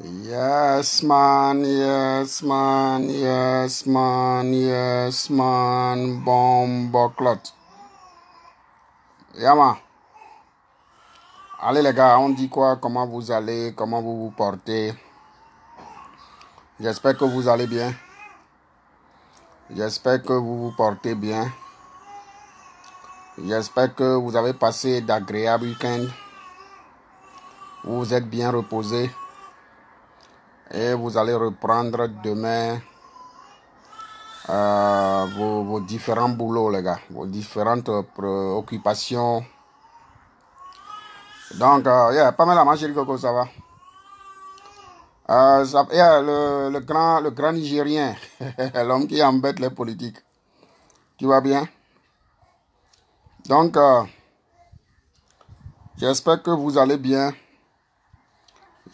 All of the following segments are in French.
Yes yes man, man, yes man, yes man, clot. Yama. Allez les gars, on dit quoi Comment vous allez Comment vous vous portez J'espère que vous allez bien. J'espère que vous vous portez bien. J'espère que vous avez passé d'agréables week-ends. Vous êtes bien reposé et vous allez reprendre demain euh, vos, différents boulots, les gars, vos différentes occupations. Donc, il y a pas mal à manger, Coco, ça va. Euh, le, grand, le grand Nigérien, l'homme qui embête les politiques. Tu vas bien? Donc, euh, j'espère que vous allez bien.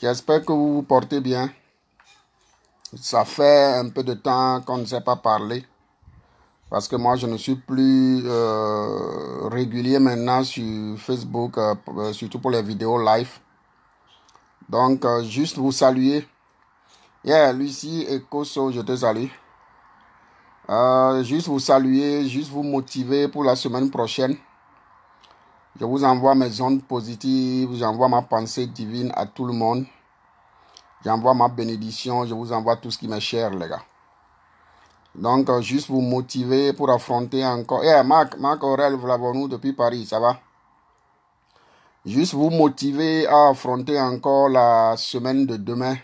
J'espère que vous vous portez bien. Ça fait un peu de temps qu'on ne s'est pas parlé. Parce que moi, je ne suis plus euh, régulier maintenant sur Facebook, euh, euh, surtout pour les vidéos live. Donc, juste vous saluer. Yeah, Lucie et Koso, je te salue. juste vous saluer, juste vous motiver pour la semaine prochaine. Je vous envoie mes ondes positives, j'envoie ma pensée divine à tout le monde. J'envoie ma bénédiction, je vous envoie tout ce qui m'est cher, les gars. Donc, euh, juste vous motiver pour affronter encore. Eh, hey, Marc, Marc Aurel Vlavonou depuis Paris, ça va? Juste vous motiver à affronter encore la semaine de demain.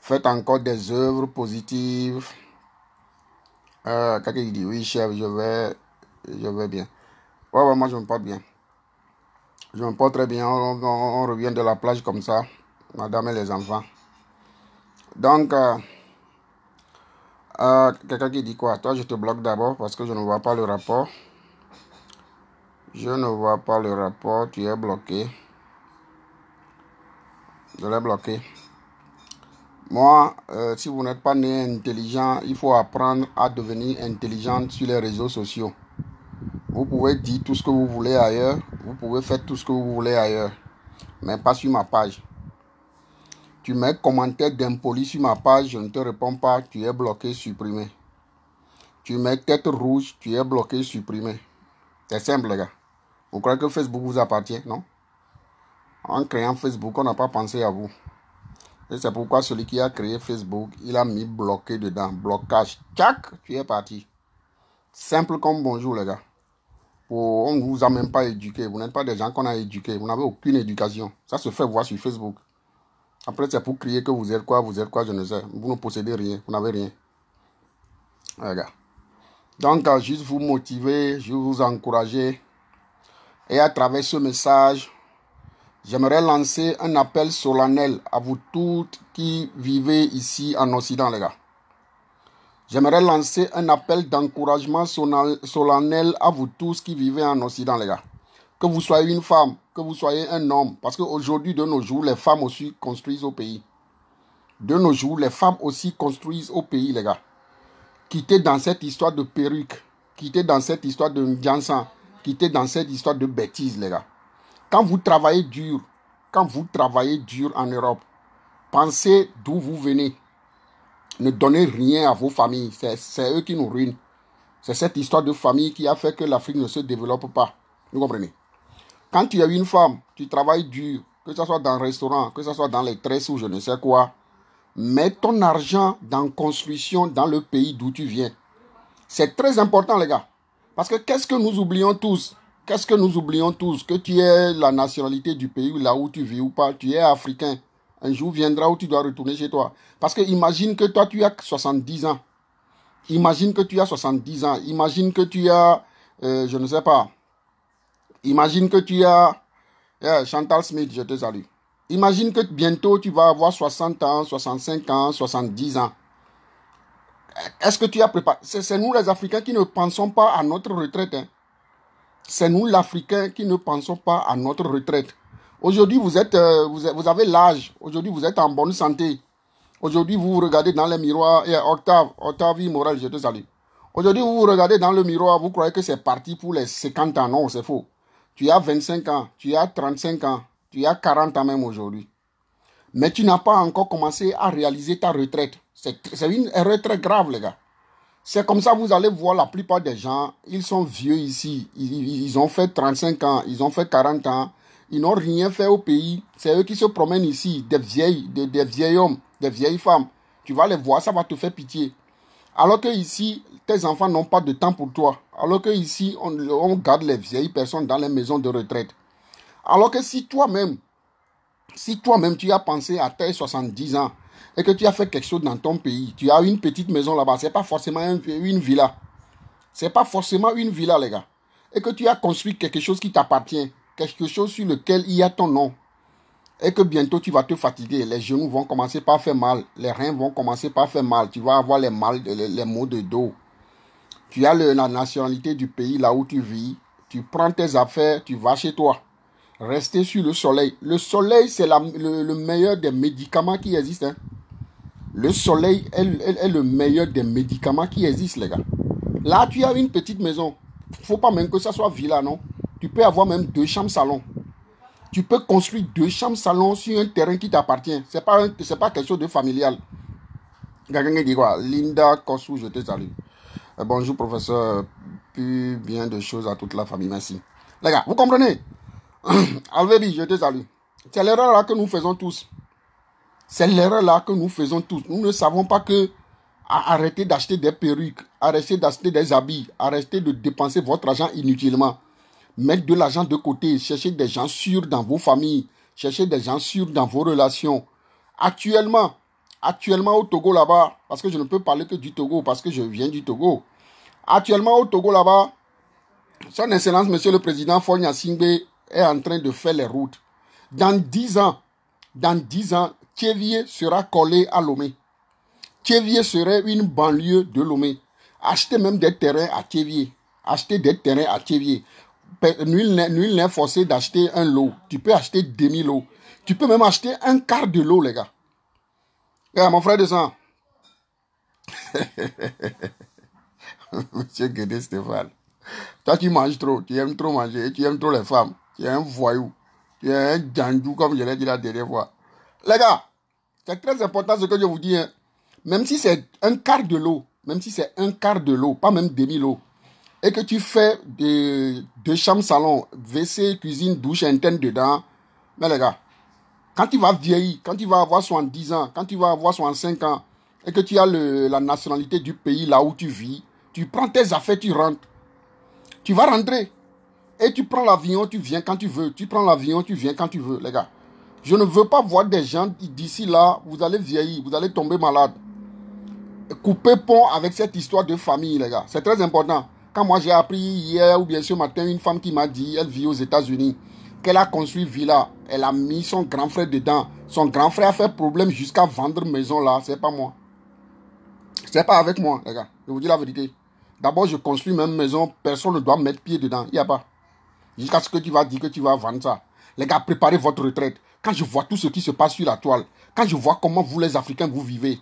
Faites encore des œuvres positives. Euh, Quelqu'un dit oui, chef, je vais, je vais bien. Ouais, ouais, moi je me porte bien. Je me porte très bien. on revient de la plage comme ça madame et les enfants. Donc, euh, euh, quelqu'un qui dit quoi Toi, je te bloque d'abord parce que je ne vois pas le rapport. Je ne vois pas le rapport, tu es bloqué. Je l'ai bloqué. Moi, euh, si vous n'êtes pas né intelligent, il faut apprendre à devenir intelligent sur les réseaux sociaux. Vous pouvez dire tout ce que vous voulez ailleurs, vous pouvez faire tout ce que vous voulez ailleurs, mais pas sur ma page. Tu mets commentaire d'impoli sur ma page, je ne te réponds pas, tu es bloqué, supprimé. Tu mets tête rouge, tu es bloqué, supprimé. C'est simple, les gars. Vous croyez que Facebook vous appartient, non En créant Facebook, on n'a pas pensé à vous. Et c'est pourquoi celui qui a créé Facebook, il a mis bloqué dedans. Blocage. Tchac, tu es parti. Simple comme bonjour, les gars. on ne vous a même pas éduqué. Vous n'êtes pas des gens qu'on a éduqués. Vous n'avez aucune éducation. Ça se fait voir sur Facebook. Après, c'est pour crier que vous êtes quoi, vous êtes quoi, je ne sais. Vous ne possédez rien, vous n'avez rien. gars. Donc, euh, juste vous motiver, juste vous encourager. Et à travers ce message, j'aimerais lancer un appel solennel à vous toutes qui vivez ici en Occident, les gars. J'aimerais lancer un appel d'encouragement solennel à vous tous qui vivez en Occident, les gars que vous soyez une femme, que vous soyez un homme, parce qu'aujourd'hui, de nos jours, les femmes aussi construisent au pays. De nos jours, les femmes aussi construisent au pays, les gars. Quittez dans cette histoire de perruque, quittez dans cette histoire de ndiansan, quittez dans cette histoire de bêtises, les gars. Quand vous travaillez dur, quand vous travaillez dur en Europe, pensez d'où vous venez. Ne donnez rien à vos familles. C'est eux qui nous ruinent. C'est cette histoire de famille qui a fait que l'Afrique ne se développe pas. Vous comprenez quand tu es une femme, tu travailles dur, que ce soit dans un restaurant, que ce soit dans les tresses ou je ne sais quoi. Mets ton argent dans construction dans le pays d'où tu viens. C'est très important, les gars. Parce que qu'est-ce que nous oublions tous Qu'est-ce que nous oublions tous Que tu es la nationalité du pays là où tu vis ou pas, tu es africain. Un jour viendra où tu dois retourner chez toi. Parce que imagine que toi, tu as 70 ans. Imagine que tu as 70 ans. Imagine que tu as, euh, je ne sais pas, Imagine que tu as... Eh, Chantal Smith, je te salue. Imagine que bientôt tu vas avoir 60 ans, 65 ans, 70 ans. Est-ce que tu as préparé C'est nous les Africains qui ne pensons pas à notre retraite. Hein. C'est nous l'Africain qui ne pensons pas à notre retraite. Aujourd'hui, vous, euh, vous, avez l'âge. Aujourd'hui, vous êtes en bonne santé. Aujourd'hui, vous vous regardez dans les miroirs. Et eh, Octave, Octavie je te salue. Aujourd'hui, vous vous regardez dans le miroir. Vous croyez que c'est parti pour les 50 ans. Non, c'est faux tu as 25 ans, tu as 35 ans, tu as 40 ans même aujourd'hui. Mais tu n'as pas encore commencé à réaliser ta retraite. C'est une erreur très grave, les gars. C'est comme ça, vous allez voir la plupart des gens, ils sont vieux ici. Ils, ont fait 35 ans, ils ont fait 40 ans. Ils n'ont rien fait au pays. C'est eux qui se promènent ici, des vieilles, des, des hommes, des vieilles femmes. Tu vas les voir, ça va te faire pitié. Alors que ici, tes enfants n'ont pas de temps pour toi. Alors que ici, on, garde les vieilles personnes dans les maisons de retraite. Alors que si toi-même, si toi-même tu as pensé à tes 70 ans et que tu as fait quelque chose dans ton pays, tu as une petite maison là-bas, ce n'est pas forcément une, villa. Ce n'est pas forcément une villa, les gars. Et que tu as construit quelque chose qui t'appartient, quelque chose sur lequel il y a ton nom. Et que bientôt tu vas te fatiguer, les genoux vont commencer par faire mal, les reins vont commencer par faire mal, tu vas avoir les maux de dos. Tu as la nationalité du pays là où tu vis. Tu prends tes affaires, tu vas chez toi. Rester sur le soleil. Le soleil, c'est le, meilleur des médicaments qui existent. Hein. Le soleil est, est, le meilleur des médicaments qui existent, les gars. Là, tu as une petite maison. Faut pas même que ça soit villa, non. Tu peux avoir même deux chambres salon. Tu peux construire deux chambres salon sur un terrain qui t'appartient. C'est pas pas quelque chose de familial. Quelqu'un dit quoi? Linda Kossou, je te salue. Euh, bonjour professeur, Puis bien de choses à toute la famille, merci. Les gars, vous comprenez je te salue. C'est l'erreur là que nous faisons tous. C'est l'erreur là que nous faisons tous. Nous ne savons pas que arrêter d'acheter des perruques, arrêter d'acheter des habits, arrêter de dépenser votre argent inutilement. Mettre de l'argent de côté, chercher des gens sûrs dans vos familles, chercher des gens sûrs dans vos relations. Actuellement, Actuellement au Togo là-bas, parce que je ne peux parler que du Togo, parce que je viens du Togo. Actuellement au Togo là-bas, son Excellence, Monsieur le Président Fonya Singbe est en train de faire les routes. Dans 10 ans, dans 10 ans, sera collé à Lomé. Tchévier serait une banlieue de Lomé. Achetez même des terrains à Tchévier. Achetez des terrains à Tchévier. Nul n'est forcé d'acheter un lot. Tu peux acheter demi-lot. Tu peux même acheter un quart de lot, les gars. Eh, mon frère de sang. Monsieur Guédé Stéphane. Toi, tu manges trop. Tu aimes trop manger. Tu aimes trop les femmes. Tu es un voyou. Tu es un dandou, comme je l'ai dit la dernière fois. Les gars, c'est très important ce que je vous dis. Hein. Même si c'est un quart de l'eau, même si c'est un quart de l'eau, pas même demi-l'eau, et que tu fais des de chambres salon, WC, cuisine, douche interne dedans, mais les gars, quand tu vas vieillir, quand tu vas avoir soin 70 ans, quand tu vas avoir soin 5 ans, et que tu as la nationalité du pays là où tu vis, tu prends tes affaires, tu rentres. Tu vas rentrer. Et tu prends l'avion, tu viens quand tu veux. Tu prends l'avion, tu viens quand tu veux, les gars. Je ne veux pas voir des gens d'ici là, vous allez vieillir, vous allez tomber malade. Coupez pont avec cette histoire de famille, les gars. C'est très important. Quand moi j'ai appris hier ou bien ce matin, une femme qui m'a dit, elle vit aux États-Unis elle a construit villa. Elle a mis son grand frère dedans. Son grand frère a fait problème jusqu'à vendre maison là. C'est pas moi. C'est pas avec moi, les gars. Je vous dis la vérité. D'abord, je construis même maison. Personne ne doit mettre pied dedans. Il n'y a pas. Jusqu'à ce que tu vas dire que tu vas vendre ça. Les gars, préparez votre retraite. Quand je vois tout ce qui se passe sur la toile, quand je vois comment vous, les Africains, vous vivez,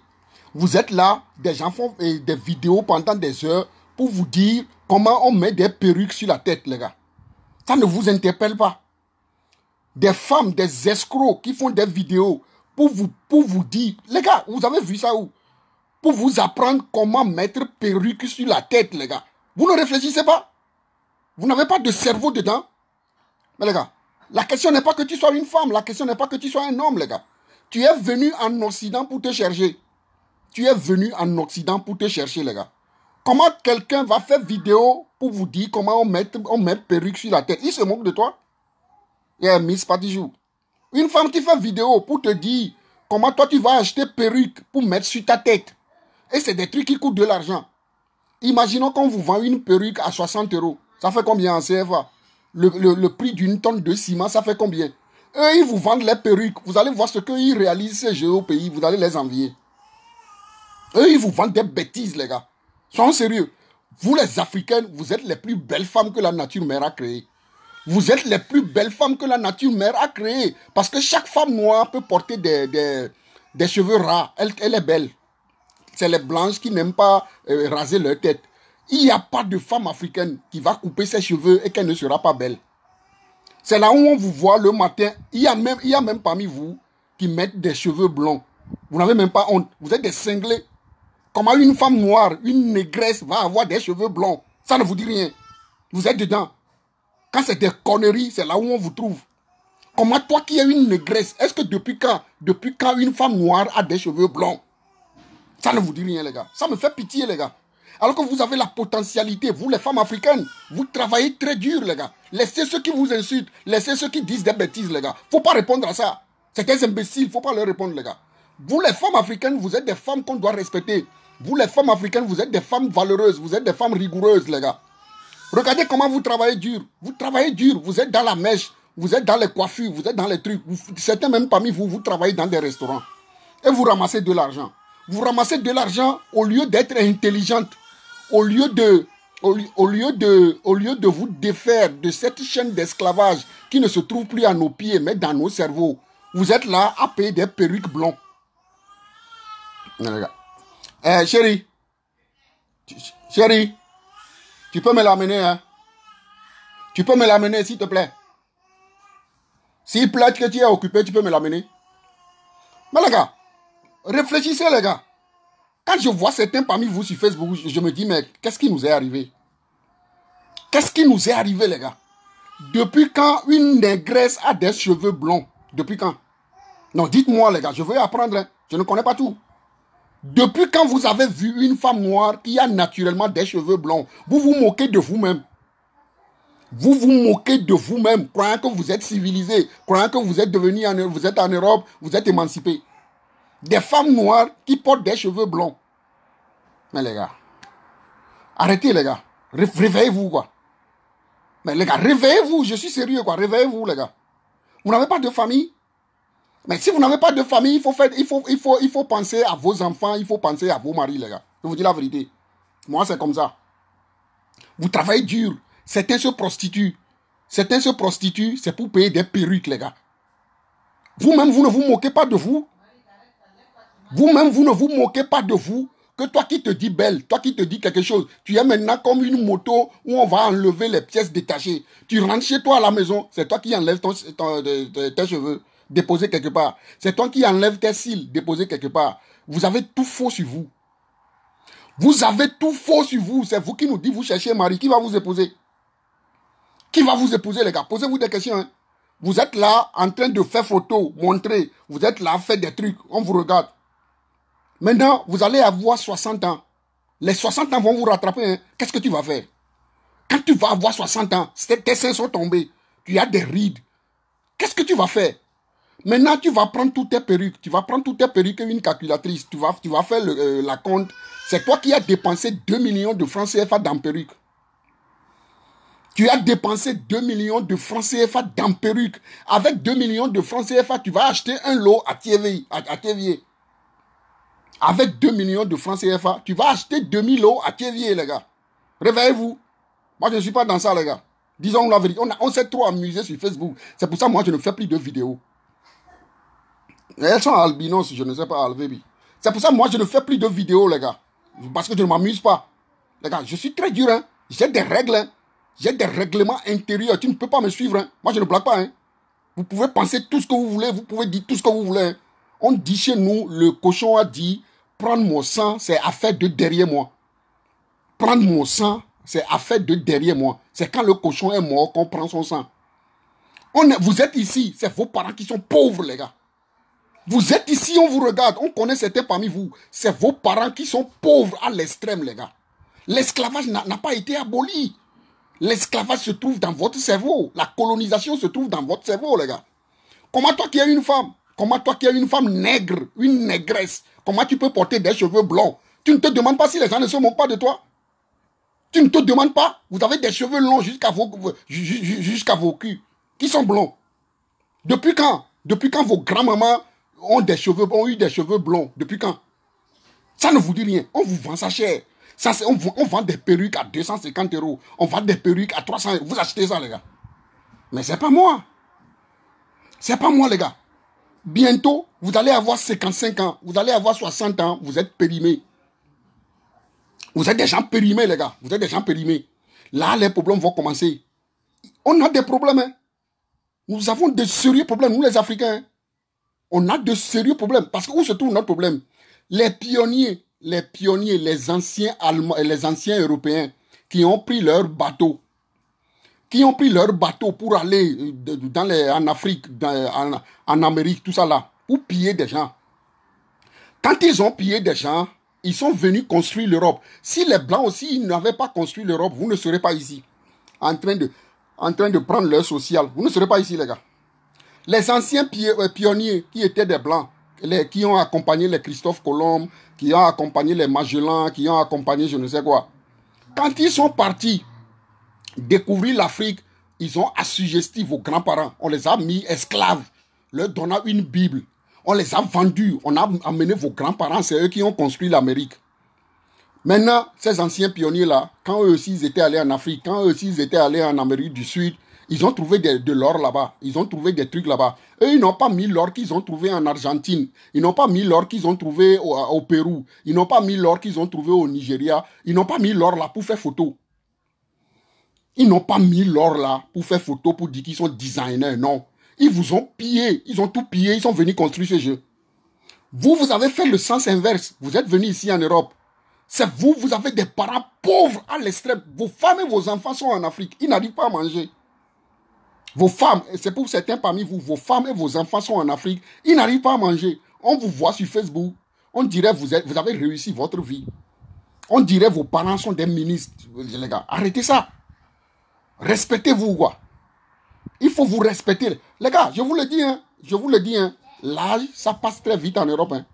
vous êtes là, des gens font des vidéos pendant des heures pour vous dire comment on met des perruques sur la tête, les gars. Ça ne vous interpelle pas des femmes, des escrocs qui font des vidéos pour vous, pour vous dire, les gars, vous avez vu ça où Pour vous apprendre comment mettre perruque sur la tête, les gars. Vous ne réfléchissez pas Vous n'avez pas de cerveau dedans Mais les gars, la question n'est pas que tu sois une femme, la question n'est pas que tu sois un homme, les gars. Tu es venu en Occident pour te chercher. Tu es venu en Occident pour te chercher, les gars. Comment quelqu'un va faire vidéo pour vous dire comment on met, on met perruque sur la tête Il se moque de toi et Miss mise par Une femme qui fait vidéo pour te dire comment toi tu vas acheter perruque pour mettre sur ta tête. Et c'est des trucs qui coûtent de l'argent. Imaginons qu'on vous vend une perruque à 60 euros. Ça fait combien en CFA le, prix d'une tonne de ciment, ça fait combien Eux, ils vous vendent les perruques. Vous allez voir ce qu'ils réalisent ces jeux au pays. Vous allez les envier. Eux, ils vous vendent des bêtises, les gars. Soyons sérieux. Vous, les Africaines, vous êtes les plus belles femmes que la nature mère a créées. Vous êtes les plus belles femmes que la nature mère a créées. Parce que chaque femme noire peut porter des, cheveux ras. Elle, elle est belle. C'est les blanches qui n'aiment pas euh, raser leur tête. Il n'y a pas de femme africaine qui va couper ses cheveux et qu'elle ne sera pas belle. C'est là où on vous voit le matin. Il y a même, il y a même parmi vous qui mettent des cheveux blonds. Vous n'avez même pas honte. Vous êtes des cinglés. Comment une femme noire, une négresse va avoir des cheveux blonds Ça ne vous dit rien. Vous êtes dedans. Quand c'est des conneries, c'est là où on vous trouve. Comment toi qui es une négresse, est-ce que depuis quand, depuis quand une femme noire a des cheveux blancs Ça ne vous dit rien, les gars. Ça me fait pitié, les gars. Alors que vous avez la potentialité, vous les femmes africaines, vous travaillez très dur, les gars. Laissez ceux qui vous insultent, laissez ceux qui disent des bêtises, les gars. Faut pas répondre à ça. C'est des imbéciles, faut pas leur répondre, les gars. Vous les femmes africaines, vous êtes des femmes qu'on doit respecter. Vous les femmes africaines, vous êtes des femmes valeureuses, vous êtes des femmes rigoureuses, les gars. Regardez comment vous travaillez dur. Vous travaillez dur, vous êtes dans la mèche, vous êtes dans les coiffures, vous êtes dans les trucs. certains même parmi vous, vous travaillez dans des restaurants. Et vous ramassez de l'argent. Vous ramassez de l'argent au lieu d'être intelligente, au lieu de au, lieu de, au lieu de vous défaire de cette chaîne d'esclavage qui ne se trouve plus à nos pieds, mais dans nos cerveaux, vous êtes là à payer des perruques blondes. Eh, chérie, chérie, tu peux me l'amener, hein? Tu peux me l'amener, s'il te plaît. S'il plaît que tu es occupé, tu peux me l'amener. Mais les gars, réfléchissez, les gars. Quand je vois certains parmi vous sur Facebook, je me dis, mais qu'est-ce qui nous est arrivé Qu'est-ce qui nous est arrivé, les gars Depuis quand une négresse a des cheveux blonds Depuis quand Non, dites-moi, les gars, je veux apprendre. Hein. Je ne connais pas tout. Depuis quand vous avez vu une femme noire qui a naturellement des cheveux blonds, vous vous moquez de vous-même. Vous vous moquez de vous-même, croyant que vous êtes civilisé, croyant que vous êtes devenu en, vous êtes en Europe, vous êtes émancipé. Des femmes noires qui portent des cheveux blonds. Mais les gars, arrêtez les gars, réveillez-vous quoi. Mais les gars, réveillez-vous, je suis sérieux quoi, réveillez-vous les gars. Vous n'avez pas de famille mais si vous n'avez pas de famille, il faut, faire, il, faut, il, faut, il faut penser à vos enfants, il faut penser à vos maris, les gars. Je vous dis la vérité. Moi, c'est comme ça. Vous travaillez dur. Certains se prostituent. Certains se prostituent, c'est pour payer des perruques, les gars. Vous-même, vous ne vous moquez pas de vous. Vous-même, vous ne vous moquez pas de vous. Que toi qui te dis belle, toi qui te dis quelque chose, tu es maintenant comme une moto où on va enlever les pièces détachées. Tu rentres chez toi à la maison, c'est toi qui enlèves tes cheveux. Déposer quelque part. C'est toi qui enlèves tes cils, déposer quelque part. Vous avez tout faux sur vous. Vous avez tout faux sur vous. C'est vous qui nous dites, vous cherchez Marie. mari. Qui va vous épouser Qui va vous épouser, les gars Posez-vous des questions. Hein. Vous êtes là en train de faire photo, montrer. Vous êtes là, faire des trucs. On vous regarde. Maintenant, vous allez avoir 60 ans. Les 60 ans vont vous rattraper. Hein. Qu'est-ce que tu vas faire Quand tu vas avoir 60 ans, tes seins sont tombés. Tu as des rides. Qu'est-ce que tu vas faire Maintenant, tu vas prendre toutes tes perruques, tu vas prendre toutes tes perruques et une calculatrice, tu vas, tu vas faire euh, la compte. C'est toi qui as dépensé 2 millions de francs CFA dans perruques. Tu as dépensé 2 millions de francs CFA dans perruques. Avec 2 millions de francs CFA, tu vas acheter un lot à Thierry, à, Avec 2 millions de francs CFA, tu vas acheter 2000 lots à Thierry, les gars. Réveillez-vous. Moi, je ne suis pas dans ça, les gars. Disons la vérité. On, on s'est trop amusé sur Facebook. C'est pour ça que moi, je ne fais plus de vidéos. Elles sont albinos, je ne sais pas, alvébi. C'est pour ça que moi, je ne fais plus de vidéos, les gars. Parce que je ne m'amuse pas. Les gars, je suis très dur, hein. J'ai des règles, hein. J'ai des règlements intérieurs. Tu ne peux pas me suivre, hein. Moi, je ne blague pas, hein. Vous pouvez penser tout ce que vous voulez, vous pouvez dire tout ce que vous voulez. Hein. On dit chez nous, le cochon a dit, prendre mon sang, c'est affaire de derrière moi. Prendre mon sang, c'est affaire de derrière moi. C'est quand le cochon est mort qu'on prend son sang. On vous êtes ici, c'est vos parents qui sont pauvres, les gars. Vous êtes ici, on vous regarde, on connaît certains parmi vous. C'est vos parents qui sont pauvres à l'extrême, les gars. L'esclavage n'a pas été aboli. L'esclavage se trouve dans votre cerveau. La colonisation se trouve dans votre cerveau, les gars. Comment toi qui es une femme Comment toi qui es une femme nègre, une négresse Comment tu peux porter des cheveux blancs Tu ne te demandes pas si les gens ne se moquent pas de toi Tu ne te demandes pas Vous avez des cheveux longs jusqu'à vos, jusqu'à vos culs, qui sont blonds. Depuis quand Depuis quand vos grands-mamans ont des cheveux, ont eu des cheveux blonds. Depuis quand Ça ne vous dit rien. On vous vend ça cher. Ça, on, vend des perruques à 250 euros. On vend des perruques à 300 euros. Vous achetez ça, les gars. Mais c'est pas moi. C'est pas moi, les gars. Bientôt, vous allez avoir 55 ans. Vous allez avoir 60 ans. Vous êtes périmés. Vous êtes des gens périmés, les gars. Vous êtes des gens périmés. Là, les problèmes vont commencer. On a des problèmes. Hein. Nous avons de sérieux problèmes, nous les Africains. Hein on a de sérieux problèmes. Parce que où se trouve notre problème Les pionniers, les pionniers, les anciens Allemands, les anciens Européens qui ont pris leur bateau, qui ont pris leur bateau pour aller euh, dans en Afrique, dans, en, Amérique, tout ça là, ou piller des gens. Quand ils ont pillé des gens, ils sont venus construire l'Europe. Si les Blancs aussi n'avaient pas construit l'Europe, vous ne serez pas ici. En train de, en train de prendre leur social. Vous ne serez pas ici, les gars. Les anciens euh, pionniers qui étaient des Blancs, les, qui ont accompagné les Christophe Colomb, qui ont accompagné les Magellan, qui ont accompagné je ne sais quoi, quand ils sont partis découvrir l'Afrique, ils ont assujetti vos grands-parents. On les a mis esclaves, leur donnant une Bible. On les a vendus. On a amené vos grands-parents. C'est eux qui ont construit l'Amérique. Maintenant, ces anciens pionniers-là, quand eux aussi ils étaient allés en Afrique, quand eux aussi ils étaient allés en Amérique du Sud, ils ont trouvé de, l'or là-bas. Ils ont trouvé des trucs là-bas. Eux, ils n'ont pas mis l'or qu'ils ont trouvé en Argentine. Ils n'ont pas mis l'or qu'ils ont trouvé au, Pérou. Ils n'ont pas mis l'or qu'ils ont trouvé au Nigeria. Ils n'ont pas mis l'or là pour faire photo. Ils n'ont pas mis l'or là pour faire photo, pour dire qu'ils sont designers. Non. Ils vous ont pillé. Ils ont tout pillé. Ils sont venus construire ce jeu. Vous, vous avez fait le sens inverse. Vous êtes venus ici en Europe. C'est vous, vous avez des parents pauvres à l'extrême. Vos femmes et vos enfants sont en Afrique. Ils n'arrivent pas à manger. Vos femmes, c'est pour certains parmi vous, vos femmes et vos enfants sont en Afrique. Ils n'arrivent pas à manger. On vous voit sur Facebook. On dirait que vous, vous avez réussi votre vie. On dirait que vos parents sont des ministres. Les gars, arrêtez ça. Respectez-vous, quoi. Il faut vous respecter. Les gars, je vous le dis, hein. je vous le dis, hein, l'âge, ça passe très vite en Europe. Hein.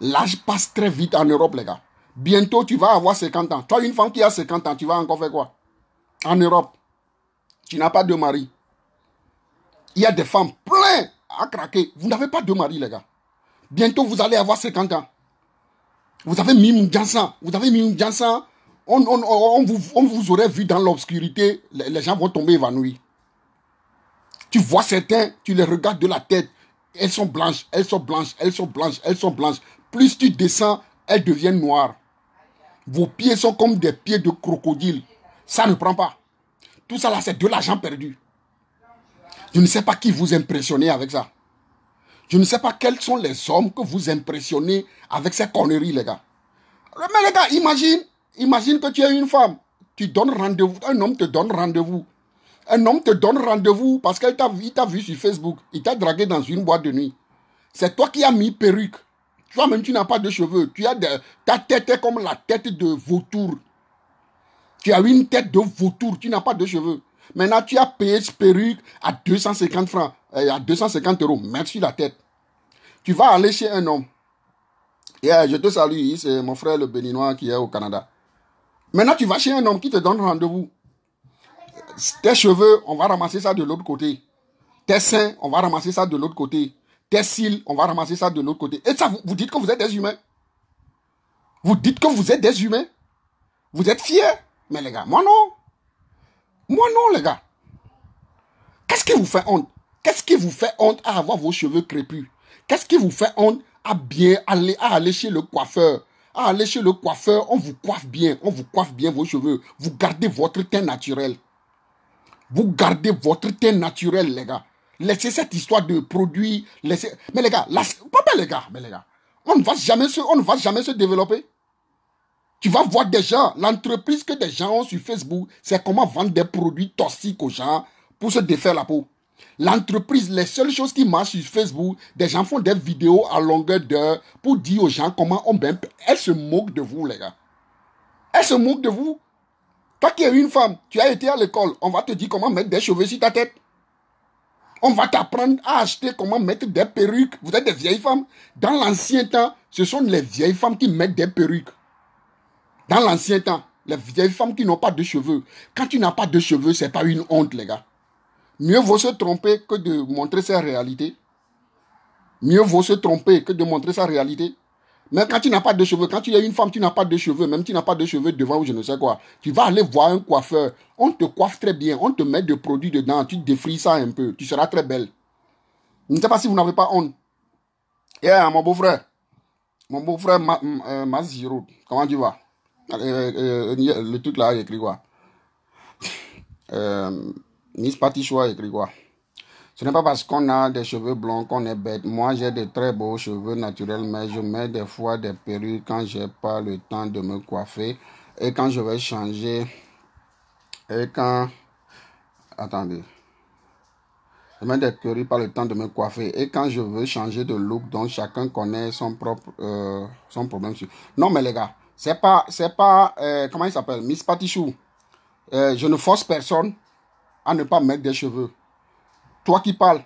L'âge passe très vite en Europe, les gars. Bientôt, tu vas avoir 50 ans. Toi, une femme qui a 50 ans, tu vas encore faire quoi En Europe tu n'as pas de mari. Il y a des femmes pleines à craquer. Vous n'avez pas de mari, les gars. Bientôt, vous allez avoir 50 ans. Vous avez mis Vous avez mis On, on, vous, aurait vu dans l'obscurité. Les, les, gens vont tomber évanouis. Tu vois certains, tu les regardes de la tête. Elles sont blanches, elles sont blanches, elles sont blanches, elles sont blanches. Plus tu descends, elles deviennent noires. Vos pieds sont comme des pieds de crocodile. Ça ne prend pas. Tout ça là, c'est de l'argent perdu. Je ne sais pas qui vous impressionnez avec ça. Je ne sais pas quels sont les hommes que vous impressionnez avec ces conneries, les gars. Mais les gars, imagine, imagine que tu es une femme. Tu donnes rendez-vous, un homme te donne rendez-vous. Un homme te donne rendez-vous parce qu'il t'a vu, sur Facebook. Il t'a dragué dans une boîte de nuit. C'est toi qui as mis perruque. Toi-même, tu n'as pas de cheveux. Tu as ta tête est comme la tête de vautour. Tu as une tête de vautour, tu n'as pas de cheveux. Maintenant, tu as payé ce perruque à 250 francs, euh, à 250 euros. Merci la tête. Tu vas aller chez un homme. Et euh, je te salue, c'est mon frère le béninois qui est au Canada. Maintenant, tu vas chez un homme qui te donne rendez-vous. Tes cheveux, on va ramasser ça de l'autre côté. Tes seins, on va ramasser ça de l'autre côté. Tes cils, on va ramasser ça de l'autre côté. Et ça, vous dites que vous êtes des humains. Vous dites que vous êtes des humains. Vous êtes fiers. Mais les gars, moi non. Moi non, les gars. Qu'est-ce qui vous fait honte Qu'est-ce qui vous fait honte à avoir vos cheveux crépus Qu'est-ce qui vous fait honte à bien aller, à aller chez le coiffeur à aller chez le coiffeur, on vous coiffe bien, on vous coiffe bien vos cheveux. Vous gardez votre teint naturel. Vous gardez votre teint naturel, les gars. Laissez cette histoire de produit Mais les gars, la... papa, les gars, mais les gars, on ne va jamais on ne va jamais se développer. Tu vas voir des gens, l'entreprise que des gens ont sur Facebook, c'est comment vendre des produits toxiques aux gens pour se défaire la peau. L'entreprise, les seules choses qui marchent sur Facebook, des gens font des vidéos à longueur d'heure pour dire aux gens comment on bimpe. Elles se moquent de vous, les gars. Elles se moquent de vous. Toi qui es une femme, tu as été à l'école, on va te dire comment mettre des cheveux sur ta tête. On va t'apprendre à acheter comment mettre des perruques. Vous êtes des vieilles femmes. Dans l'ancien temps, ce sont les vieilles femmes qui mettent des perruques. Dans l'ancien temps, les vieilles femmes qui n'ont pas de cheveux, quand tu n'as pas de cheveux, ce n'est pas une honte, les gars. Mieux vaut se tromper que de montrer sa réalité. Mieux vaut se tromper que de montrer sa réalité. Mais quand tu n'as pas de cheveux, quand tu es une femme, tu n'as pas de cheveux, même si tu n'as pas de cheveux devant ou je ne sais quoi, tu vas aller voir un coiffeur. On te coiffe très bien, on te met des produits dedans, tu défris ça un peu, tu seras très belle. Je ne sais pas si vous n'avez pas honte. Et eh, mon beau frère, mon beau frère Maziro, euh, comment tu vas euh, euh, euh, le truc là, écrit quoi euh, Miss écrit quoi ce n'est pas parce qu'on a des cheveux blonds qu'on est bête. Moi, j'ai de très beaux cheveux naturels, mais je mets des fois des perruques quand j'ai pas le temps de me coiffer et quand je vais changer. Et quand. Attendez. Je mets des perruques pas le temps de me coiffer. Et quand je veux changer de look, dont chacun connaît son propre. son problème. Non, mais les gars, c'est pas, c'est pas, euh, comment il s'appelle, Miss Patichou. Euh, je ne force personne à ne pas mettre des cheveux. Toi qui parles,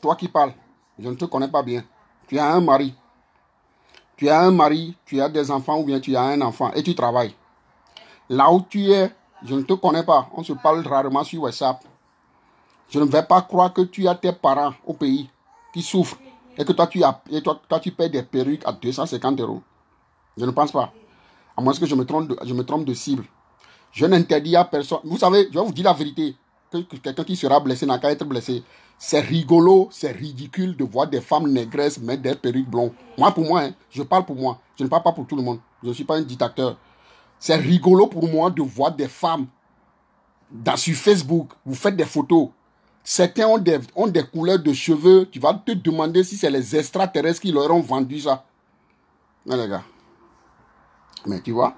toi qui parles, je ne te connais pas bien. Tu as un mari. Tu as un mari, tu as des enfants ou bien tu as un enfant et tu travailles. Là où tu es, je ne te connais pas. On se parle rarement sur WhatsApp. Je ne vais pas croire que tu as tes parents au pays qui souffrent et que toi tu, as, et toi, toi, tu payes des perruques à 250 euros. Je ne pense pas. À moins que je me trompe de, je cible. Je n'interdis à personne. Vous savez, je vais vous dire la vérité. quelqu'un qui sera blessé n'a qu'à être blessé. C'est rigolo, c'est ridicule de voir des femmes négresses mettre des perruques blondes. Moi, pour moi, hein, je parle pour moi. Je ne parle pas pour tout le monde. Je ne suis pas un dictateur. C'est rigolo pour moi de voir des femmes dans, sur Facebook. Vous faites des photos. Certains ont des, ont des couleurs de cheveux. Tu vas te demander si c'est les extraterrestres qui leur ont vendu ça. Non, les gars. Mais tu vois,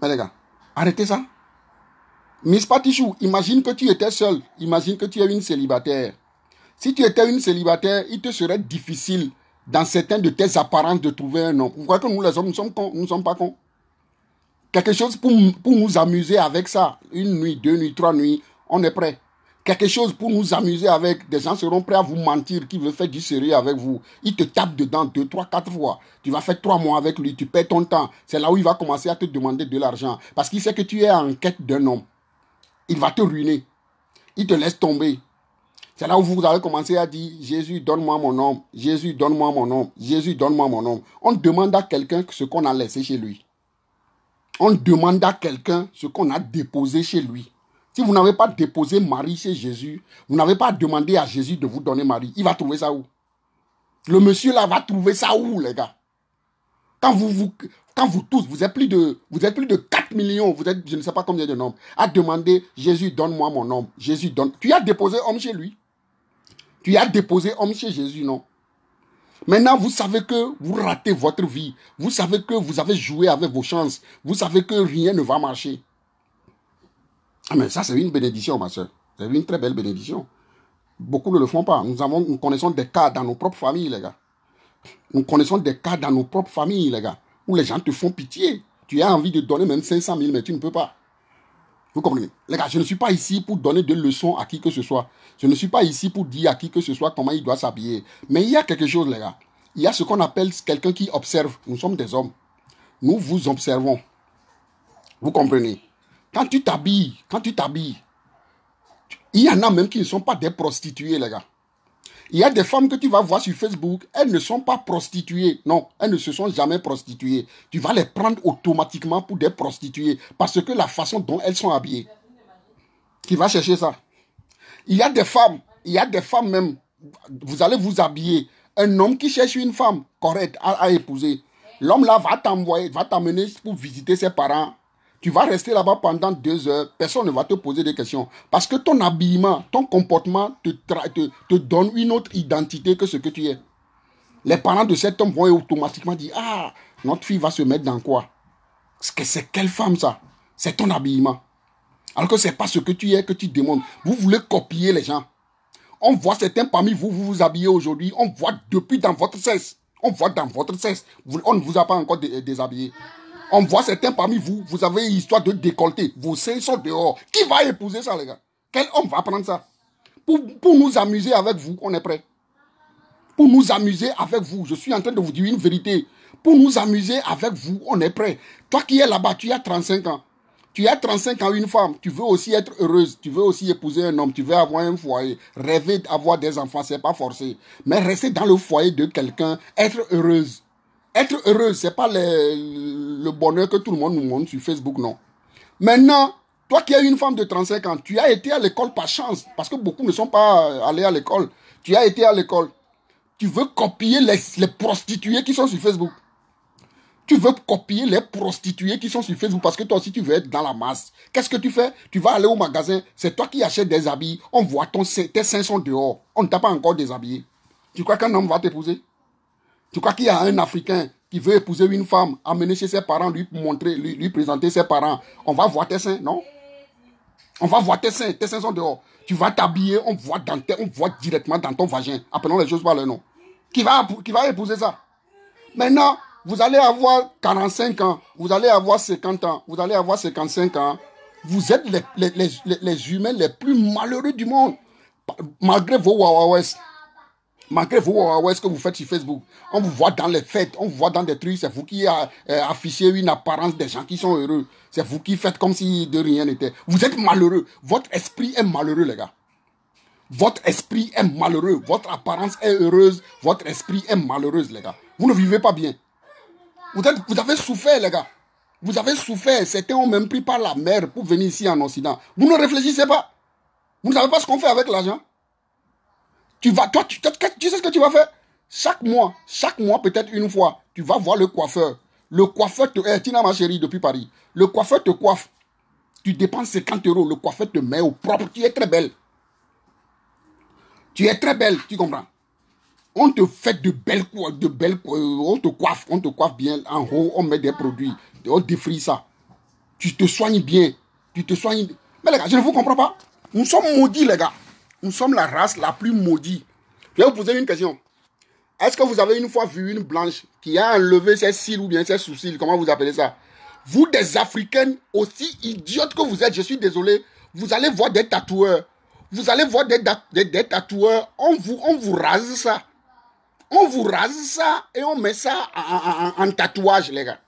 mais les gars, arrêtez ça. Miss Patichou, imagine que tu étais seul, imagine que tu es une célibataire. Si tu étais une célibataire, il te serait difficile dans certains de tes apparences de trouver un nom. Pourquoi que nous les hommes, nous sommes cons, nous ne sommes pas cons. Quelque chose pour, pour nous amuser avec ça. Une nuit, deux nuits, trois nuits, on est prêt quelque chose pour nous amuser avec. Des gens seront prêts à vous mentir, qui veut faire du sérieux avec vous. Il te tape dedans deux, trois, quatre fois. Tu vas faire trois mois avec lui, tu perds ton temps. C'est là où il va commencer à te demander de l'argent. Parce qu'il sait que tu es en quête d'un homme. Il va te ruiner. Il te laisse tomber. C'est là où vous avez commencé à dire Jésus, donne-moi mon homme. Jésus, donne-moi mon homme. Jésus, donne-moi mon homme. On demande à quelqu'un ce qu'on a laissé chez lui. On demande à quelqu'un ce qu'on a déposé chez lui. Si vous n'avez pas déposé Marie chez Jésus, vous n'avez pas demandé à Jésus de vous donner Marie, il va trouver ça où Le monsieur là va trouver ça où, les gars Quand vous, vous, quand vous tous, vous êtes plus de, vous êtes plus de 4 millions, vous êtes, je ne sais pas combien de nombres, à demander Jésus, donne-moi mon homme. Jésus, donne. Tu as déposé homme chez lui. Tu as déposé homme chez Jésus, non Maintenant, vous savez que vous ratez votre vie. Vous savez que vous avez joué avec vos chances. Vous savez que rien ne va marcher. Ah, mais ça, c'est une bénédiction, ma soeur. C'est une très belle bénédiction. Beaucoup ne le font pas. Nous, avons, nous connaissons des cas dans nos propres familles, les gars. Nous connaissons des cas dans nos propres familles, les gars, où les gens te font pitié. Tu as envie de donner même 500 000, mais tu ne peux pas. Vous comprenez Les gars, je ne suis pas ici pour donner des leçons à qui que ce soit. Je ne suis pas ici pour dire à qui que ce soit comment il doit s'habiller. Mais il y a quelque chose, les gars. Il y a ce qu'on appelle quelqu'un qui observe. Nous sommes des hommes. Nous vous observons. Vous comprenez quand tu t'habilles, quand tu t'habilles, il y en a même qui ne sont pas des prostituées, les gars. Il y a des femmes que tu vas voir sur Facebook, elles ne sont pas prostituées. Non, elles ne se sont jamais prostituées. Tu vas les prendre automatiquement pour des prostituées parce que la façon dont elles sont habillées. Qui va chercher ça Il y a des femmes, il y a des femmes même, vous allez vous habiller. Un homme qui cherche une femme correcte à, épouser, l'homme là va t'envoyer, va t'amener pour visiter ses parents tu vas rester là-bas pendant deux heures, personne ne va te poser des questions. Parce que ton habillement, ton comportement te, te, te donne une autre identité que ce que tu es. Les parents de cet homme vont automatiquement dire, ah, notre fille va se mettre dans quoi C'est quelle femme ça C'est ton habillement. Alors que ce n'est pas ce que tu es que tu demandes. Vous voulez copier les gens. On voit certains parmi vous, vous vous habillez aujourd'hui. On voit depuis dans votre cesse. On voit dans votre cesse. On ne vous a pas encore déshabillé. On voit certains parmi vous, vous avez une histoire de décolleté. Vos seins sont dehors. Qui va épouser ça, les gars Quel homme va prendre ça pour, nous amuser avec vous, on est prêt. Pour nous amuser avec vous, je suis en train de vous dire une vérité. Pour nous amuser avec vous, on est prêt. Toi qui es là-bas, tu as 35 ans. Tu as 35 ans, une femme. Tu veux aussi être heureuse. Tu veux aussi épouser un homme. Tu veux avoir un foyer. Rêver d'avoir des enfants, n'est pas forcé. Mais rester dans le foyer de quelqu'un, être heureuse. Être heureux, c'est pas le, bonheur que tout le monde nous montre sur Facebook, non. Maintenant, toi qui as une femme de 35 ans, tu as été à l'école par chance, parce que beaucoup ne sont pas euh, allés à l'école. Tu as été à l'école. Tu veux copier les, prostituées qui sont sur Facebook. Tu veux copier les prostituées qui sont sur Facebook parce que toi aussi tu veux être dans la masse. Qu'est-ce que tu fais Tu vas aller au magasin, c'est toi qui achètes des habits, on voit ton, tes seins sont dehors, on ne t'a pas encore déshabillé. Tu crois qu'un homme va t'épouser tu crois qu'il y a un Africain qui veut épouser une femme, amener chez ses parents, lui montrer, lui, présenter ses parents. On va voir tes seins, non On va voir tes seins, tes seins sont dehors. Tu vas t'habiller, on voit dans on voit directement dans ton vagin. Appelons les choses par le nom. Qui va, qui va épouser ça Maintenant, vous allez avoir 45 ans, vous allez avoir 50 ans, vous allez avoir 55 ans. Vous êtes les, humains les plus malheureux du monde, malgré vos wawawes. Malgré vous, euh, est ce que vous faites sur Facebook, on vous voit dans les fêtes, on vous voit dans des trucs, c'est vous qui euh, euh, affichez une apparence des gens qui sont heureux. C'est vous qui faites comme si de rien n'était. Vous êtes malheureux. Votre esprit est malheureux, les gars. Votre esprit est malheureux. Votre apparence est heureuse. Votre esprit est malheureuse, les gars. Vous ne vivez pas bien. Vous, vous avez souffert, les gars. Vous avez souffert. Certains ont même pris par la mer pour venir ici en Occident. Vous ne réfléchissez pas. Vous ne savez pas ce qu'on fait avec l'argent. Tu vas, toi, tu, tu sais ce que tu vas faire Chaque mois, chaque mois, peut-être une fois, tu vas voir le coiffeur. Le coiffeur te... Eh, Tina, ma chérie, depuis Paris. Le coiffeur te coiffe. Tu dépenses 50 euros. Le coiffeur te met au propre. Tu es très belle. Tu es très belle, tu comprends on te fait de belles coiffes, de belles on te coiffe, on te coiffe bien en haut, on met des produits, on défrise ça. Tu te soignes bien, tu te soignes. Mais les gars, je ne vous comprends pas. Nous sommes maudits, les gars. Nous sommes la race la plus maudite. Je vais vous poser une question. Est-ce que vous avez une fois vu une blanche qui a enlevé ses cils ou bien ses sourcils Comment vous appelez ça Vous, des Africaines, aussi idiotes que vous êtes, je suis désolé, vous allez voir des tatoueurs. Vous allez voir des, des, tatoueurs. On vous, on vous rase ça. On vous rase ça et on met ça en, tatouage, les gars.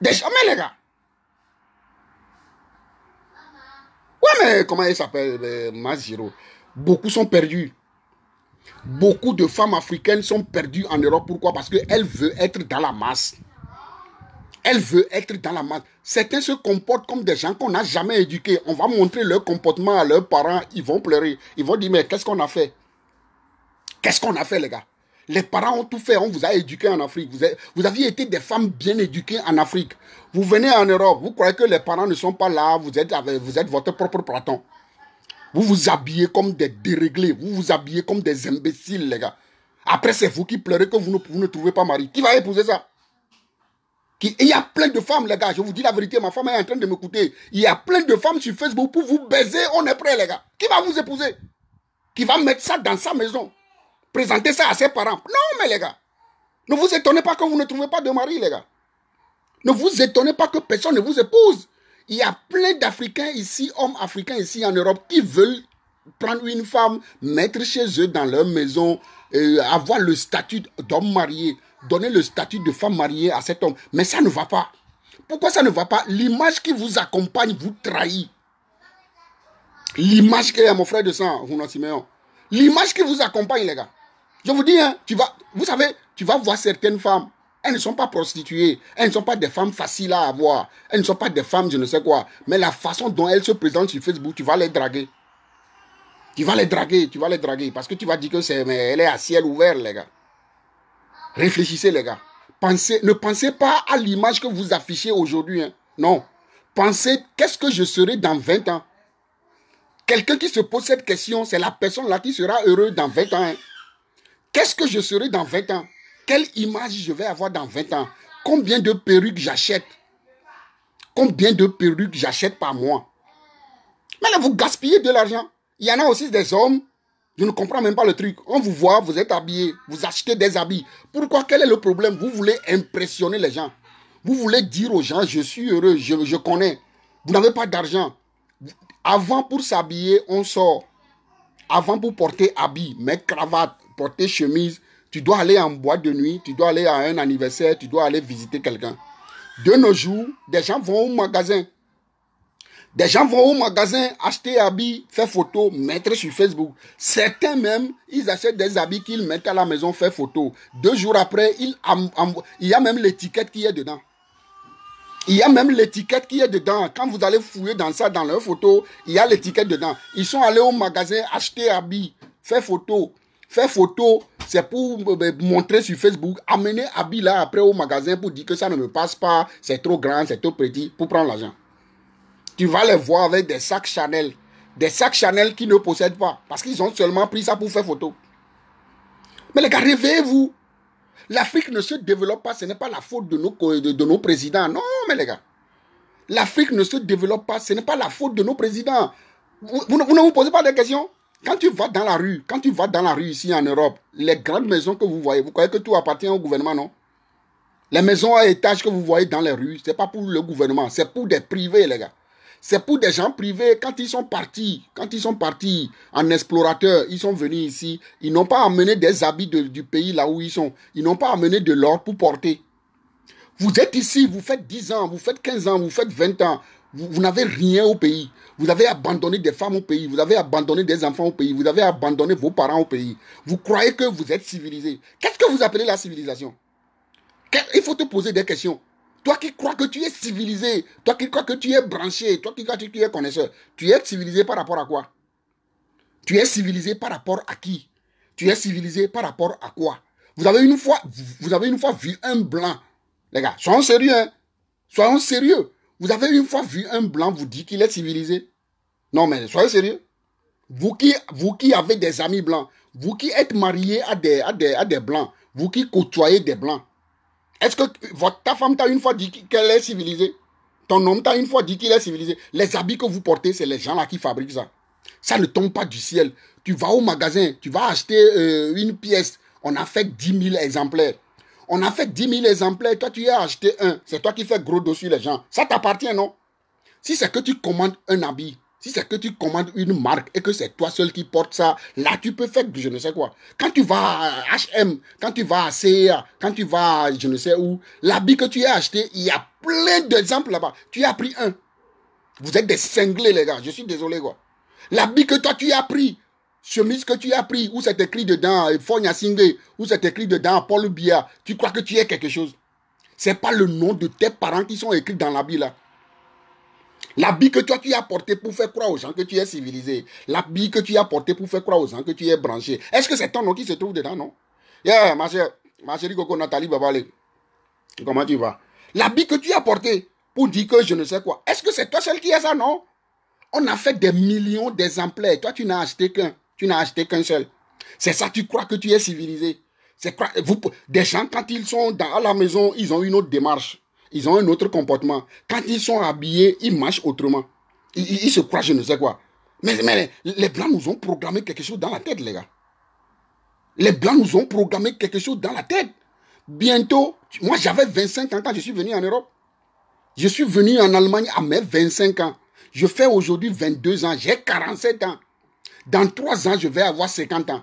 Des jamais, les gars. Ouais, mais comment elle s'appelle euh, Maziro Beaucoup sont perdus. Beaucoup de femmes africaines sont perdues en Europe. Pourquoi Parce qu'elles veulent être dans la masse. Elles veulent être dans la masse. Certains se comportent comme des gens qu'on n'a jamais éduqués. On va montrer leur comportement à leurs parents. Ils vont pleurer. Ils vont dire, mais qu'est-ce qu'on a fait Qu'est-ce qu'on a fait, les gars les parents ont tout fait. On vous a éduqué en Afrique. Vous, vous aviez été des femmes bien éduquées en Afrique. Vous venez en Europe. Vous croyez que les parents ne sont pas là. Vous êtes, vous êtes votre propre Platon. Vous vous habillez comme des déréglés. Vous vous habillez comme des imbéciles, les gars. Après, c'est vous qui pleurez que vous ne, trouvez pas mari. Qui va épouser ça il y a plein de femmes, les gars. Je vous dis la vérité, ma femme est en train de m'écouter. Il y a plein de femmes sur Facebook pour vous baiser. On est prêt, les gars. Qui va vous épouser Qui va mettre ça dans sa maison présenter ça à ses parents. Non, mais les gars, ne vous étonnez pas que vous ne trouvez pas de mari, les gars. Ne vous étonnez pas que personne ne vous épouse. Il y a plein d'Africains ici, hommes africains ici en Europe, qui veulent prendre une femme, mettre chez eux dans leur maison, euh, avoir le statut d'homme marié, donner le statut de femme mariée à cet homme. Mais ça ne va pas. Pourquoi ça ne va pas L'image qui vous accompagne vous trahit. L'image que mon frère de sang, Runa Siméon. L'image qui vous accompagne, les gars. Je vous dis, hein, tu vas, vous savez, tu vas voir certaines femmes. Elles ne sont pas prostituées. Elles ne sont pas des femmes faciles à avoir. Elles ne sont pas des femmes, je ne sais quoi. Mais la façon dont elles se présentent sur Facebook, tu vas les draguer. Tu vas les draguer, tu vas les draguer. Parce que tu vas dire que c'est, mais elle est à ciel ouvert, les gars. Réfléchissez, les gars. Pensez, ne pensez pas à l'image que vous affichez aujourd'hui. Hein. Non. Pensez, qu'est-ce que je serai dans 20 ans Quelqu'un qui se pose cette question, c'est la personne là qui sera heureux dans 20 ans. Hein. Qu'est-ce que je serai dans 20 ans Quelle image je vais avoir dans 20 ans Combien de perruques j'achète Combien de perruques j'achète par mois Mais là, vous gaspillez de l'argent. Il y en a aussi des hommes. Je ne comprends même pas le truc. On vous voit, vous êtes habillé, vous achetez des habits. Pourquoi Quel est le problème Vous voulez impressionner les gens. Vous voulez dire aux gens, je suis heureux, je, connais. Vous n'avez pas d'argent. Avant pour s'habiller, on sort. Avant pour porter habits, mais cravate, porter chemise, tu dois aller en boîte de nuit, tu dois aller à un anniversaire, tu dois aller visiter quelqu'un. De nos jours, des gens vont au magasin. Des gens vont au magasin acheter habits, faire photo, mettre sur Facebook. Certains même, ils achètent des habits qu'ils mettent à la maison, faire photo. Deux jours après, il y a même l'étiquette qui est dedans. Il y a même l'étiquette qui est dedans. Quand vous allez fouiller dans ça, dans leur photo, il y a l'étiquette dedans. Ils sont allés au magasin acheter habits, faire photo, Faire photo, c'est pour euh, montrer sur Facebook, amener Abila là après au magasin pour dire que ça ne me passe pas, c'est trop grand, c'est trop petit, pour prendre l'argent. Tu vas les voir avec des sacs Chanel. Des sacs Chanel qu'ils ne possèdent pas. Parce qu'ils ont seulement pris ça pour faire photo. Mais les gars, réveillez-vous. L'Afrique ne se développe pas. Ce n'est pas la faute de nos, de, nos présidents. Non, mais les gars. L'Afrique ne se développe pas. Ce n'est pas la faute de nos présidents. vous ne vous posez pas des questions quand tu vas dans la rue, quand tu vas dans la rue ici en Europe, les grandes maisons que vous voyez, vous croyez que tout appartient au gouvernement, non Les maisons à étages que vous voyez dans les rues, ce n'est pas pour le gouvernement, c'est pour des privés, les gars. C'est pour des gens privés. Quand ils sont partis, quand ils sont partis en explorateur, ils sont venus ici. Ils n'ont pas amené des habits du pays là où ils sont. Ils n'ont pas amené de l'or pour porter. Vous êtes ici, vous faites 10 ans, vous faites 15 ans, vous faites 20 ans. Vous, n'avez rien au pays. Vous avez abandonné des femmes au pays. Vous avez abandonné des enfants au pays. Vous avez abandonné vos parents au pays. Vous croyez que vous êtes civilisé. Qu'est-ce que vous appelez la civilisation Il faut te poser des questions. Toi qui crois que tu es civilisé, toi qui crois que tu es branché, toi qui crois que tu es connaisseur, tu es civilisé par rapport à quoi Tu es civilisé par rapport à qui Tu es civilisé par rapport à quoi Vous avez une fois, vous avez une fois vu un blanc. Les gars, soyons sérieux. Hein? Soyons sérieux. Vous avez une fois vu un blanc vous dire qu'il est civilisé Non, mais soyez sérieux. Vous qui, vous qui avez des amis blancs, vous qui êtes mariés à des, à des, blancs, vous qui côtoyez des blancs, est-ce que votre, ta femme t'a une fois dit qu'elle est civilisée Ton homme t'a une fois dit qu'il est civilisé Les habits que vous portez, c'est les gens-là qui fabriquent ça. Ça ne tombe pas du ciel. Tu vas au magasin, tu vas acheter euh, une pièce, on a fait 10 000 exemplaires. On a fait 10 000 exemplaires, toi tu y as acheté un. C'est toi qui fais gros dessus, les gens. Ça t'appartient, non Si c'est que tu commandes un habit, si c'est que tu commandes une marque et que c'est toi seul qui portes ça, là tu peux faire je ne sais quoi. Quand tu vas à HM, quand tu vas à CA, quand tu vas à je ne sais où, l'habit que tu as acheté, il y a plein d'exemples là-bas. Tu as pris un. Vous êtes des cinglés les gars, je suis désolé quoi. L'habit que toi tu as pris, chemise que tu as pris, où c'est écrit dedans euh, Fonya Singé, où c'est écrit dedans Paul Bia, tu crois que tu es quelque chose. Ce n'est pas le nom de tes parents qui sont écrits dans l'habit là. L'habit que toi tu as porté pour faire croire aux gens que tu es civilisé. L'habit que tu as porté pour faire croire aux gens que tu es branché. Est-ce que c'est ton nom qui se trouve dedans, non Yeah, ma, chère, ma chérie Coco Nathalie Babale. Comment tu vas L'habit que tu as porté pour dire que je ne sais quoi. Est-ce que c'est toi celle qui as ça, non On a fait des millions d'exemplaires. Toi, tu n'as acheté qu'un. Tu n'as acheté qu'un seul. C'est ça, tu crois que tu es civilisé. C'est vous, des gens, quand ils sont à la maison, ils ont une autre démarche. Ils ont un autre comportement. Quand ils sont habillés, ils marchent autrement. Ils, se croient je ne sais quoi. Mais, les, les Blancs nous ont programmé quelque chose dans la tête, les gars. Les Blancs nous ont programmé quelque chose dans la tête. Bientôt, moi j'avais 25 ans quand je suis venu en Europe. Je suis venu en Allemagne à mes 25 ans. Je fais aujourd'hui 22 ans. J'ai 47 ans dans trois ans, je vais avoir 50 ans.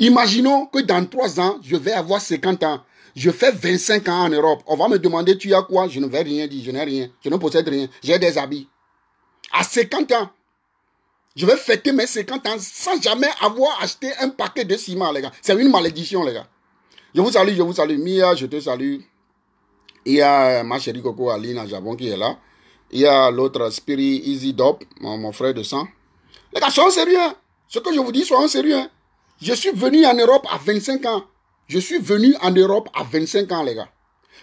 Imaginons que dans trois ans, je vais avoir 50 ans. Je fais 25 ans en Europe. On va me demander, tu as quoi Je ne vais rien dire, je n'ai rien. Je ne possède rien. J'ai des habits. À 50 ans, je vais fêter mes 50 ans sans jamais avoir acheté un paquet de ciment, les gars. C'est une malédiction, les gars. Je vous salue, je vous salue. Mia, je te salue. Il y a ma chérie Coco Aline à qui est là. Il y a l'autre Spirit Easy Dop, mon frère de sang. Les gars, soyons sérieux. Hein. Ce que je vous dis, soyons sérieux. Hein. Je suis venu en Europe à 25 ans. Je suis venu en Europe à 25 ans, les gars.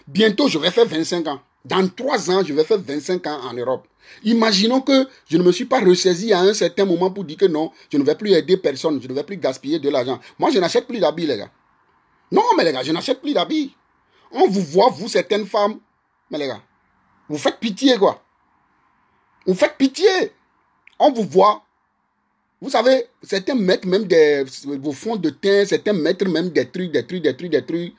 Bientôt, je vais faire 25 ans. Dans 3 ans, je vais faire 25 ans en Europe. Imaginons que je ne me suis pas ressaisi à un certain moment pour dire que non, je ne vais plus aider personne, je ne vais plus gaspiller de l'argent. Moi, je n'achète plus d'habits, les gars. Non, mais les gars, je n'achète plus d'habits. On vous voit, vous, certaines femmes. Mais les gars, vous faites pitié, quoi. Vous faites pitié. On vous voit, vous savez, certains mettent même des, vos fonds de teint, certains mettent même des trucs, des trucs, des trucs, des trucs.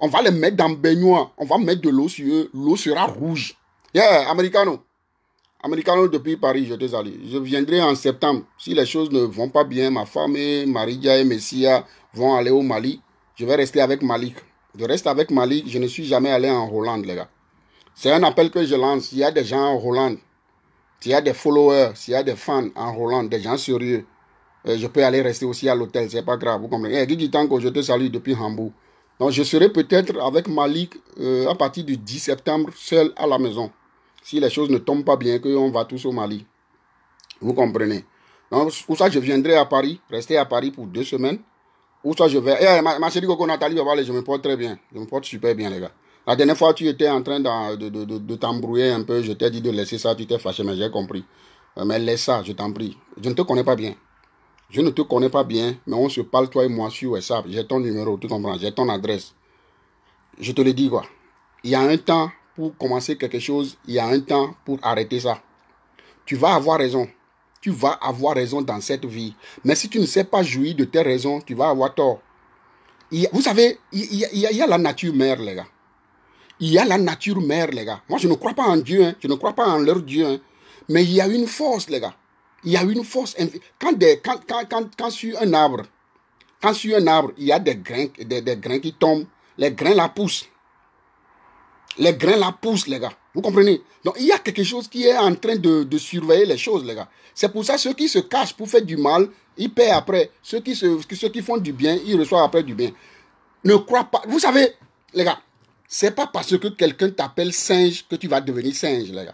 On va les mettre dans baignoire, on va mettre de l'eau sur eux, l'eau sera rouge. Yeah, americano. Americano depuis Paris, je te salue. Je viendrai en septembre. Si les choses ne vont pas bien, ma femme et Maria et Messia vont aller au Mali. Je vais rester avec Malik. Je reste avec Malik. Je ne suis jamais allé en Hollande, les gars. C'est un appel que je lance. Il y a des gens en Hollande. S'il y a des followers, s'il y a des fans en Hollande, des gens sérieux, euh, je peux aller rester aussi à l'hôtel, c'est pas grave, vous comprenez. Et eh, Guy Tango, je te salue depuis Hambourg. Donc je serai peut-être avec Malik euh, à partir du 10 septembre seul à la maison. Si les choses ne tombent pas bien, qu'on va tous au Mali. Vous comprenez. Donc pour ça, je viendrai à Paris, rester à Paris pour deux semaines. Ou ça, je vais... Eh, ma, ma chérie Coco Nathalie, je me porte très bien. Je me porte super bien, les gars. La dernière fois, tu étais en train de, t'embrouiller un peu. Je t'ai dit de laisser ça, tu t'es fâché, mais j'ai compris. Euh, mais laisse ça, je t'en prie. Je ne te connais pas bien. Je ne te connais pas bien, mais on se parle, toi et moi, sur WhatsApp. J'ai ton numéro, tu comprends. J'ai ton adresse. Je te le dis, quoi. Il y a un temps pour commencer quelque chose. Il y a un temps pour arrêter ça. Tu vas avoir raison. Tu vas avoir raison dans cette vie. Mais si tu ne sais pas jouir de tes raisons, tu vas avoir tort. Vous savez, il y a la nature mère, les gars. Il y a la nature mère, les gars. Moi, je ne crois pas en Dieu, hein. je ne crois pas en leur Dieu. Hein. Mais il y a une force, les gars. Il y a une force. Quand, des, quand, sur un arbre, quand sur un arbre, il y a des grains, des, des grains qui tombent, les grains la poussent. Les grains la poussent, les gars. Vous comprenez Donc, il y a quelque chose qui est en train de, surveiller les choses, les gars. C'est pour ça ceux qui se cachent pour faire du mal, ils paient après. Ceux qui, ceux qui font du bien, ils reçoivent après du bien. Ne crois pas. Vous savez, les gars, c'est pas parce que quelqu'un t'appelle singe que tu vas devenir singe, les gars.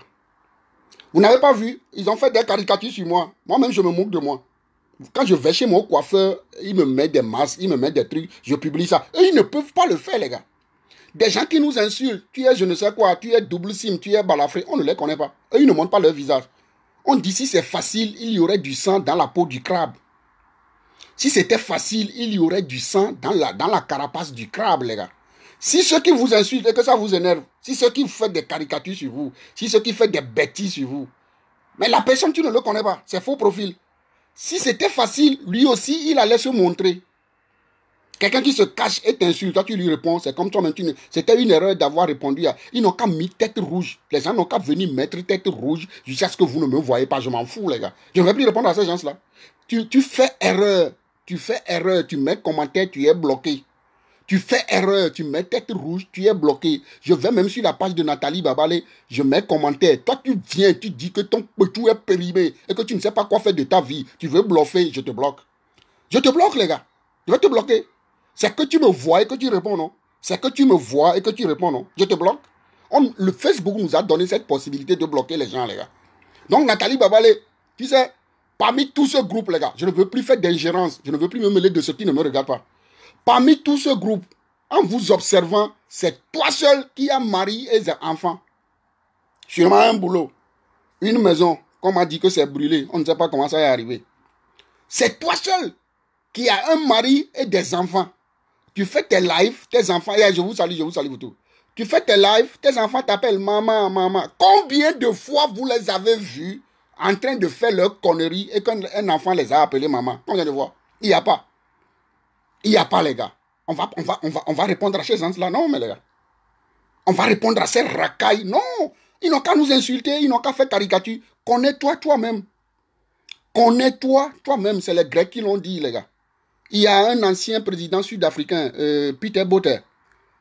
Vous n'avez pas vu Ils ont fait des caricatures sur moi. Moi-même, je me moque de moi. Quand je vais chez mon coiffeur, il me met des masques, il me met des trucs, je publie ça. Et ils ne peuvent pas le faire, les gars. Des gens qui nous insultent, tu es je ne sais quoi, tu es double sim, tu es balafré, on ne les connaît pas. Et ils ne montrent pas leur visage. On dit si c'est facile, il y aurait du sang dans la peau du crabe. Si c'était facile, il y aurait du sang dans la, dans la carapace du crabe, les gars. Si ceux qui vous insultent et que ça vous énerve, si ceux qui font des caricatures sur vous, si ceux qui font des bêtises sur vous, mais la personne, tu ne le connais pas, c'est faux profil. Si c'était facile, lui aussi, il allait se montrer. Quelqu'un qui se cache et t'insulte, toi tu lui réponds, c'est comme toi c'était une erreur d'avoir répondu à... Ils n'ont qu'à mettre tête rouge. Les gens n'ont qu'à venir mettre tête rouge jusqu'à ce que vous ne me voyez pas. Je m'en fous, les gars. Je ne vais plus répondre à ces gens-là. Tu, tu fais erreur. Tu fais erreur. Tu mets commentaire, tu es bloqué. Tu fais erreur, tu mets tête rouge, tu es bloqué. Je vais même sur la page de Nathalie Babalé, je mets commentaire. Toi, tu viens, tu dis que ton tout est périmé et que tu ne sais pas quoi faire de ta vie. Tu veux bluffer, je te bloque. Je te bloque, les gars. Je vais te bloquer. C'est que tu me vois et que tu réponds, non C'est que tu me vois et que tu réponds, non Je te bloque. le Facebook nous a donné cette possibilité de bloquer les gens, les gars. Donc, Nathalie Babalé, tu sais, parmi tout ce groupe, les gars, je ne veux plus faire d'ingérence. Je ne veux plus me mêler de ceux qui ne me regardent pas. Parmi tout ce groupe, en vous observant, c'est toi seul qui as mari et des enfants. Sûrement un boulot, une maison, qu'on m'a dit que c'est brûlé, on ne sait pas comment ça est arrivé. C'est toi seul qui as un mari et des enfants. Tu fais tes lives, tes enfants, et je vous salue, je vous salue vous Tu fais tes lives, tes enfants t'appellent maman, maman. Combien de fois vous les avez vus en train de faire leur connerie et qu'un enfant les a appelés maman Combien de fois Il n'y a pas. Il n'y a pas, les gars. On va, va, on va, répondre à ces gens-là. Non, mais les gars. On va répondre à ces racailles. Non. Ils n'ont qu'à nous insulter. Ils n'ont qu'à faire caricature. Connais-toi toi-même. Connais-toi toi-même. C'est les Grecs qui l'ont dit, les gars. Il y a un ancien président sud-africain, euh, Peter Botter.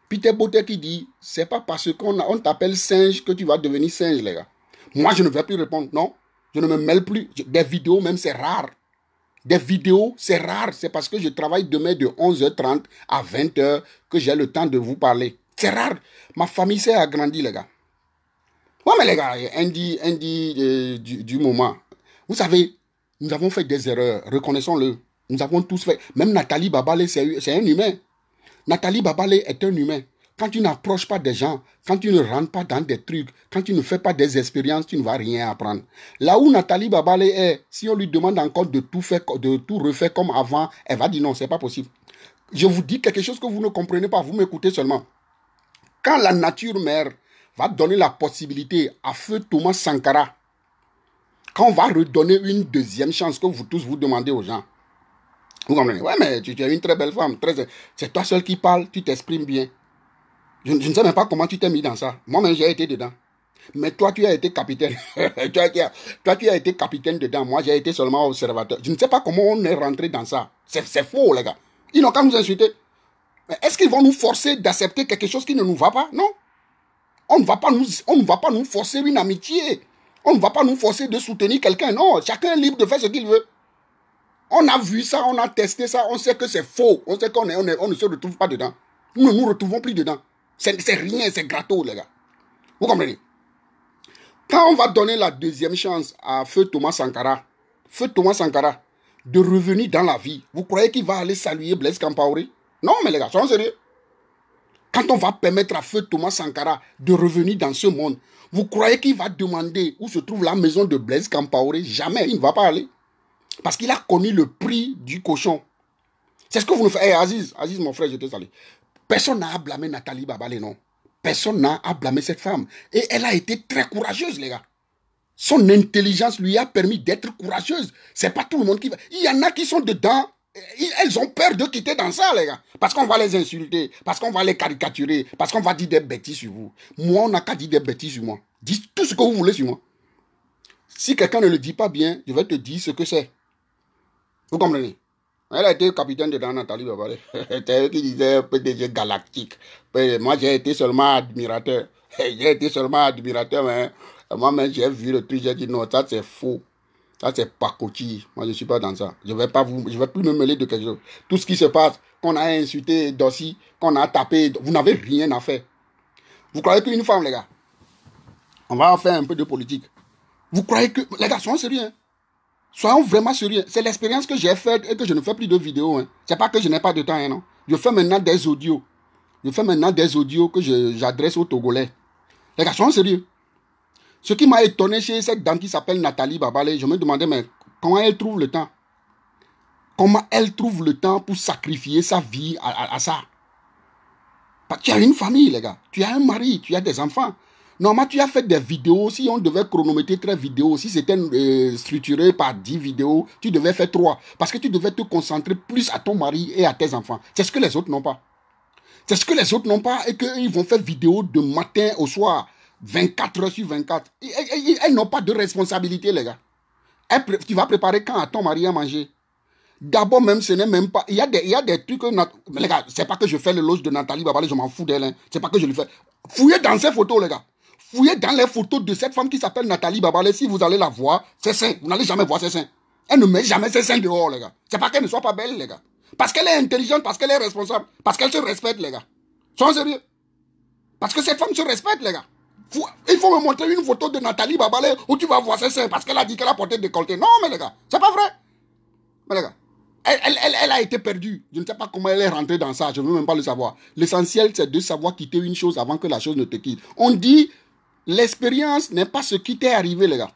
Peter Botter qui dit, c'est pas parce qu'on t'appelle singe que tu vas devenir singe, les gars. Moi, je ne vais plus répondre. Non. Je ne me mêle plus. Des vidéos, même, c'est rare. Des vidéos, c'est rare, c'est parce que je travaille demain de 11h30 à 20h que j'ai le temps de vous parler. C'est rare. Ma famille s'est agrandie, les gars. Ouais, mais les gars, Andy, euh, du, du moment. Vous savez, nous avons fait des erreurs, reconnaissons-le. Nous avons tous fait. Même Nathalie Babale, c'est un humain. Nathalie Babale est un humain. Quand tu n'approches pas des gens, quand tu ne rentres pas dans des trucs, quand tu ne fais pas des expériences, tu ne vas rien apprendre. Là où Nathalie Babale est, si on lui demande encore de tout, refaire comme avant, elle va dire non, c'est pas possible. Je vous dis quelque chose que vous ne comprenez pas, vous m'écoutez seulement. Quand la nature mère va donner la possibilité à feu Thomas Sankara, quand on va redonner une deuxième chance que vous tous vous demandez aux gens, vous comprenez Ouais, mais tu, es une très belle femme. Très... C'est toi seul qui parle, tu t'exprimes bien. Je, ne sais même pas comment tu t'es mis dans ça. Moi-même, j'ai été dedans. Mais toi, tu as été capitaine. toi, tu as, été capitaine dedans. Moi, j'ai été seulement observateur. Je ne sais pas comment on est rentré dans ça. C'est faux, les gars. Ils n'ont qu'à nous insulter. Est-ce qu'ils vont nous forcer d'accepter quelque chose qui ne nous va pas Non. On ne, va pas nous, on ne va pas nous forcer une amitié. On ne va pas nous forcer de soutenir quelqu'un. Non, chacun est libre de faire ce qu'il veut. On a vu ça, on a testé ça, on sait que c'est faux. On sait qu'on ne se retrouve pas dedans. Nous ne nous retrouvons plus dedans. C'est rien, c'est gratos, les gars. Vous comprenez Quand on va donner la deuxième chance à Feu Thomas Sankara, Feu Thomas Sankara, de revenir dans la vie, vous croyez qu'il va aller saluer Blaise Kampaoré Non, mais les gars, soyons sérieux. Quand on va permettre à Feu Thomas Sankara de revenir dans ce monde, vous croyez qu'il va demander où se trouve la maison de Blaise Campaoré Jamais, il ne va pas aller. Parce qu'il a connu le prix du cochon. C'est ce que vous nous faites. Eh Aziz, Aziz, mon frère, je te salue. Personne n'a blâmé Nathalie Babalé, non. Personne n'a à cette femme. Et elle a été très courageuse, les gars. Son intelligence lui a permis d'être courageuse. C'est pas tout le monde qui va. Il y en a qui sont dedans. Elles ont peur de quitter dans ça, les gars. Parce qu'on va les insulter, parce qu'on va les caricaturer, parce qu'on va dire des bêtises sur vous. Moi, on n'a qu'à dire des bêtises sur moi. Dites tout ce que vous voulez sur moi. Si quelqu'un ne le dit pas bien, je vais te dire ce que c'est. Vous comprenez elle a été capitaine de Dan Talib C'est elle qui disait PDG galactique. Moi, j'ai été seulement admirateur. J'ai été seulement admirateur, mais hein. moi-même, j'ai vu le truc, j'ai dit non, ça c'est faux. Ça c'est pacotille. Moi, je ne suis pas dans ça. Je vais vais plus me mêler de quelque chose. Tout ce qui se passe, qu'on a insulté Dossi, qu'on a tapé, vous n'avez rien à faire. Vous croyez qu'une femme, les gars, on va faire un peu de politique. Vous croyez que, les gars, sont sérieux, hein. Soyons vraiment sérieux. C'est l'expérience que j'ai faite et que je ne fais plus de vidéos. Hein. C'est pas que je n'ai pas de temps, hein, non. Je fais maintenant des audios. Je fais maintenant des audios que j'adresse aux Togolais. Les gars, soyons sérieux. Ce qui m'a étonné chez cette dame qui s'appelle Nathalie Babale, je me demandais, mais comment elle trouve le temps Comment elle trouve le temps pour sacrifier sa vie à, ça tu as une famille, les gars. Tu as un mari, tu as des enfants. Normalement, tu as fait des vidéos. Si on devait chronométrer 13 vidéos, si c'était euh, structuré par 10 vidéos, tu devais faire 3. Parce que tu devais te concentrer plus à ton mari et à tes enfants. C'est ce que les autres n'ont pas. C'est ce que les autres n'ont pas et qu'ils vont faire vidéo de matin au soir, 24 heures sur 24. elles n'ont pas de responsabilité, les gars. tu vas préparer quand à ton mari à manger D'abord, même, ce n'est même pas. Il y a des, il y a des trucs. les gars, c'est pas que je fais le loge de Nathalie Babalé, je m'en fous d'elle. Ce hein. C'est pas que je lui fais. Fouillez dans ces photos, les gars. Vous voyez dans les photos de cette femme qui s'appelle Nathalie Babalé. Si vous allez la voir, c'est sain. Vous n'allez jamais voir ses seins. Elle ne met jamais ses seins dehors, les gars. C'est pas qu'elle ne soit pas belle, les gars. Parce qu'elle est intelligente, parce qu'elle est responsable, parce qu'elle se respecte, les gars. Sans sérieux. Parce que cette femme se respecte, les gars. il faut me montrer une photo de Nathalie Babalé où tu vas voir ses seins parce qu'elle a dit qu'elle a porté décolleté. Non, mais les gars, c'est pas vrai. Mais les gars, elle, elle, a été perdue. Je ne sais pas comment elle est rentrée dans ça. Je ne veux même pas le savoir. L'essentiel, c'est de savoir quitter une chose avant que la chose ne te quitte. On dit, L'expérience n'est pas ce qui t'est arrivé, les gars.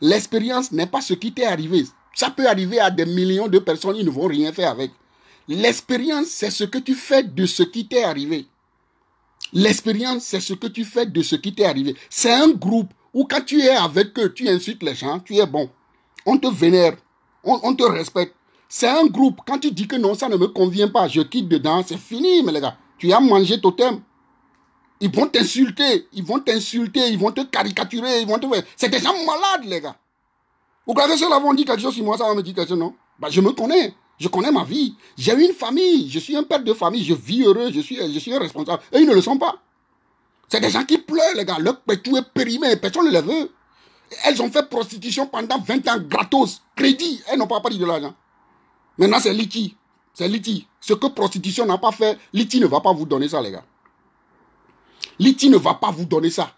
L'expérience n'est pas ce qui t'est arrivé. Ça peut arriver à des millions de personnes, ils ne vont rien faire avec. L'expérience, c'est ce que tu fais de ce qui t'est arrivé. L'expérience, c'est ce que tu fais de ce qui t'est arrivé. C'est un groupe où quand tu es avec eux, tu insultes les gens, tu es bon. On te vénère, on, te respecte. C'est un groupe, quand tu dis que non, ça ne me convient pas, je quitte dedans, c'est fini, mais les gars. Tu as mangé ton thème. Ils vont t'insulter, ils vont t'insulter, ils vont te caricaturer, ils vont te... C'est des gens malades, les gars. Vous regardez là vont dire quelque chose, si moi ça va me dire quelque chose, non bah, Je me connais, je connais ma vie. J'ai une famille, je suis un père de famille, je vis heureux, je suis, je suis un responsable. Et ils ne le sont pas. C'est des gens qui pleurent, les gars. Leur tout est périmé, personne ne les veut. Elles ont fait prostitution pendant 20 ans, gratos, crédit. Elles n'ont pas pris de l'argent. Maintenant, c'est Liti. C'est Liti. Ce que prostitution n'a pas fait, Liti ne va pas vous donner ça, les gars. L'ITI ne va pas vous donner ça.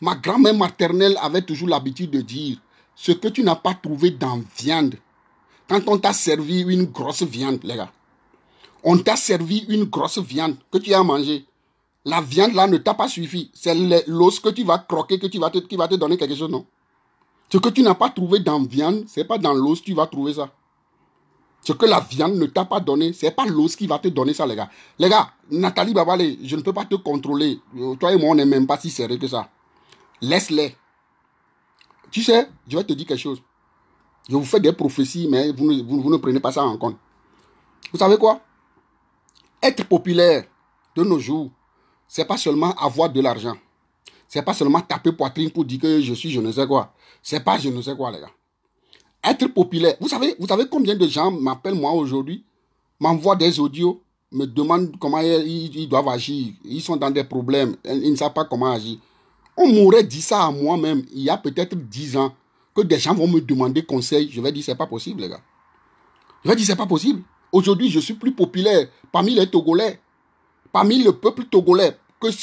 Ma grand-mère maternelle avait toujours l'habitude de dire, ce que tu n'as pas trouvé dans viande, quand on t'a servi une grosse viande, les gars, on t'a servi une grosse viande que tu as mangée. La viande là ne t'a pas suffi. C'est l'os que tu vas croquer que tu vas qui va te donner quelque chose, non? Ce que tu n'as pas trouvé dans viande, ce n'est pas dans l'os que tu vas trouver ça. Ce que la viande ne t'a pas donné, c'est pas l'os qui va te donner ça, les gars. Les gars, Nathalie Babalé, je ne peux pas te contrôler. Euh, toi et moi, on n'est même pas si serrés que ça. Laisse-les. Tu sais, je vais te dire quelque chose. Je vous fais des prophéties, mais vous ne, vous ne prenez pas ça en compte. Vous savez quoi Être populaire de nos jours, c'est pas seulement avoir de l'argent. C'est pas seulement taper poitrine pour dire que je suis je ne sais quoi. C'est pas je ne sais quoi, les gars être populaire. Vous savez, vous savez combien de gens m'appellent moi aujourd'hui, m'envoient des audios, me demandent comment ils, doivent agir. Ils sont dans des problèmes, ils, ne savent pas comment agir. On m'aurait dit ça à moi-même il y a peut-être 10 ans, que des gens vont me demander conseil. Je vais dire, c'est pas possible, les gars. Je vais dire, c'est pas possible. Aujourd'hui, je suis plus populaire parmi les Togolais, parmi le peuple togolais,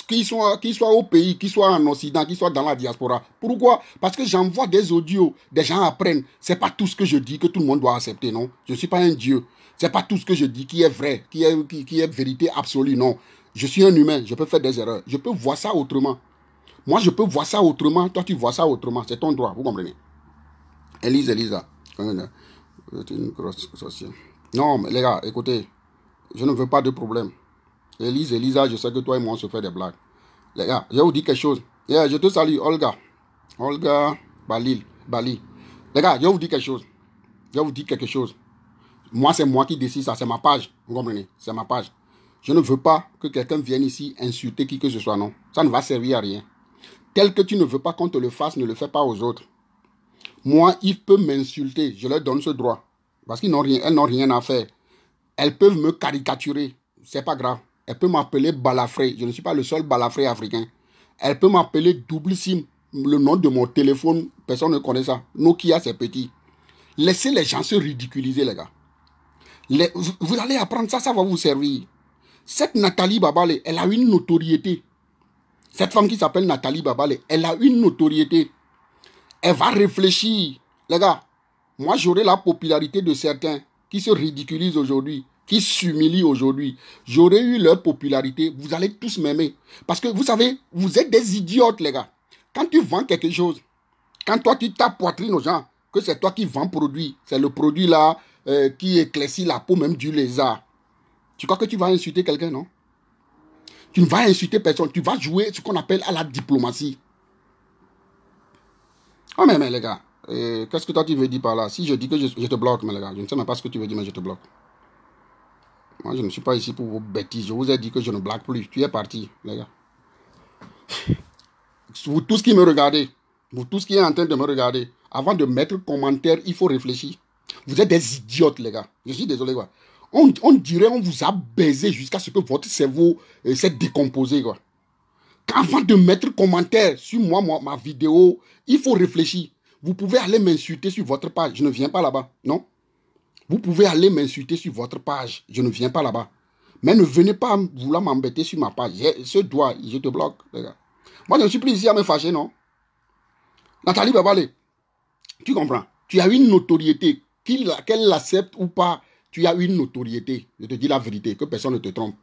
qu'ils soient, soient au pays, qu'ils soient en Occident, qu'ils soient dans la diaspora. Pourquoi Parce que j'envoie des audios, des gens apprennent. C'est pas tout ce que je dis que tout le monde doit accepter, non. Je ne suis pas un dieu. C'est pas tout ce que je dis qui est vrai, qui est, qui, est vérité absolue, non. Je suis un humain, je peux faire des erreurs. Je peux voir ça autrement. Moi, je peux voir ça autrement. Toi, tu vois ça autrement. C'est ton droit, vous comprenez Elise, Elisa. Euh, une grosse Non, mais les gars, écoutez, je ne veux pas de problème. Elise, Elisa, je sais que toi et moi, on se fait des blagues. Les gars, je vous dis quelque chose. je te salue, Olga. Olga Balil. Bali. Les gars, je vous dis quelque chose. Je vous dis quelque chose. Moi, c'est moi qui décide ça. C'est ma page. Vous comprenez C'est ma page. Je ne veux pas que quelqu'un vienne ici insulter qui que ce soit. Non. Ça ne va servir à rien. Tel que tu ne veux pas qu'on te le fasse, ne le fais pas aux autres. Moi, ils peuvent m'insulter. Je leur donne ce droit. Parce qu'ils n'ont rien, elles n'ont rien à faire. Elles peuvent me caricaturer. Ce n'est pas grave. Elle peut m'appeler Balafré. Je ne suis pas le seul Balafré africain. Elle peut m'appeler double SIM. Le nom de mon téléphone, personne ne connaît ça. Nokia, c'est petit. Laissez les gens se ridiculiser, les gars. vous, vous, allez apprendre ça, ça va vous servir. Cette Nathalie Babale, elle a une notoriété. Cette femme qui s'appelle Nathalie Babale, elle a une notoriété. Elle va réfléchir. Les gars, moi j'aurai la popularité de certains qui se ridiculisent aujourd'hui qui s'humilient aujourd'hui, j'aurais eu leur popularité, vous allez tous m'aimer. Parce que vous savez, vous êtes des idiotes, les gars. Quand tu vends quelque chose, quand toi tu tapes poitrine aux gens, que c'est toi qui vends produit, c'est le produit là euh, qui éclaircit la peau même du lézard. Tu crois que tu vas insulter quelqu'un, non Tu ne vas insulter personne, tu vas jouer ce qu'on appelle à la diplomatie. Oh mais, mais les gars, euh, qu'est-ce que toi tu veux dire par là Si je dis que je, je te bloque, mais les gars, je ne sais même pas ce que tu veux dire, mais je te bloque. Moi, je ne suis pas ici pour vos bêtises. Je vous ai dit que je ne blague plus. Tu es parti, les gars. Vous tous qui me regardez, vous tous qui êtes en train de me regarder, avant de mettre commentaire, il faut réfléchir. Vous êtes des idiotes, les gars. Je suis désolé, quoi. On, on dirait qu'on vous a baisé jusqu'à ce que votre cerveau euh, s'est décomposé, quoi. Qu'avant de mettre commentaire sur moi, ma vidéo, il faut réfléchir. Vous pouvez aller m'insulter sur votre page. Je ne viens pas là-bas, non vous pouvez aller m'insulter sur votre page. Je ne viens pas là-bas. Mais ne venez pas vouloir m'embêter sur ma page. Ce doigt, je te bloque, Moi, je ne suis plus ici à me fâcher, non Nathalie parler. tu comprends Tu as une notoriété, qu'elle l'accepte ou pas, tu as une notoriété. Je te dis la vérité, que personne ne te trompe.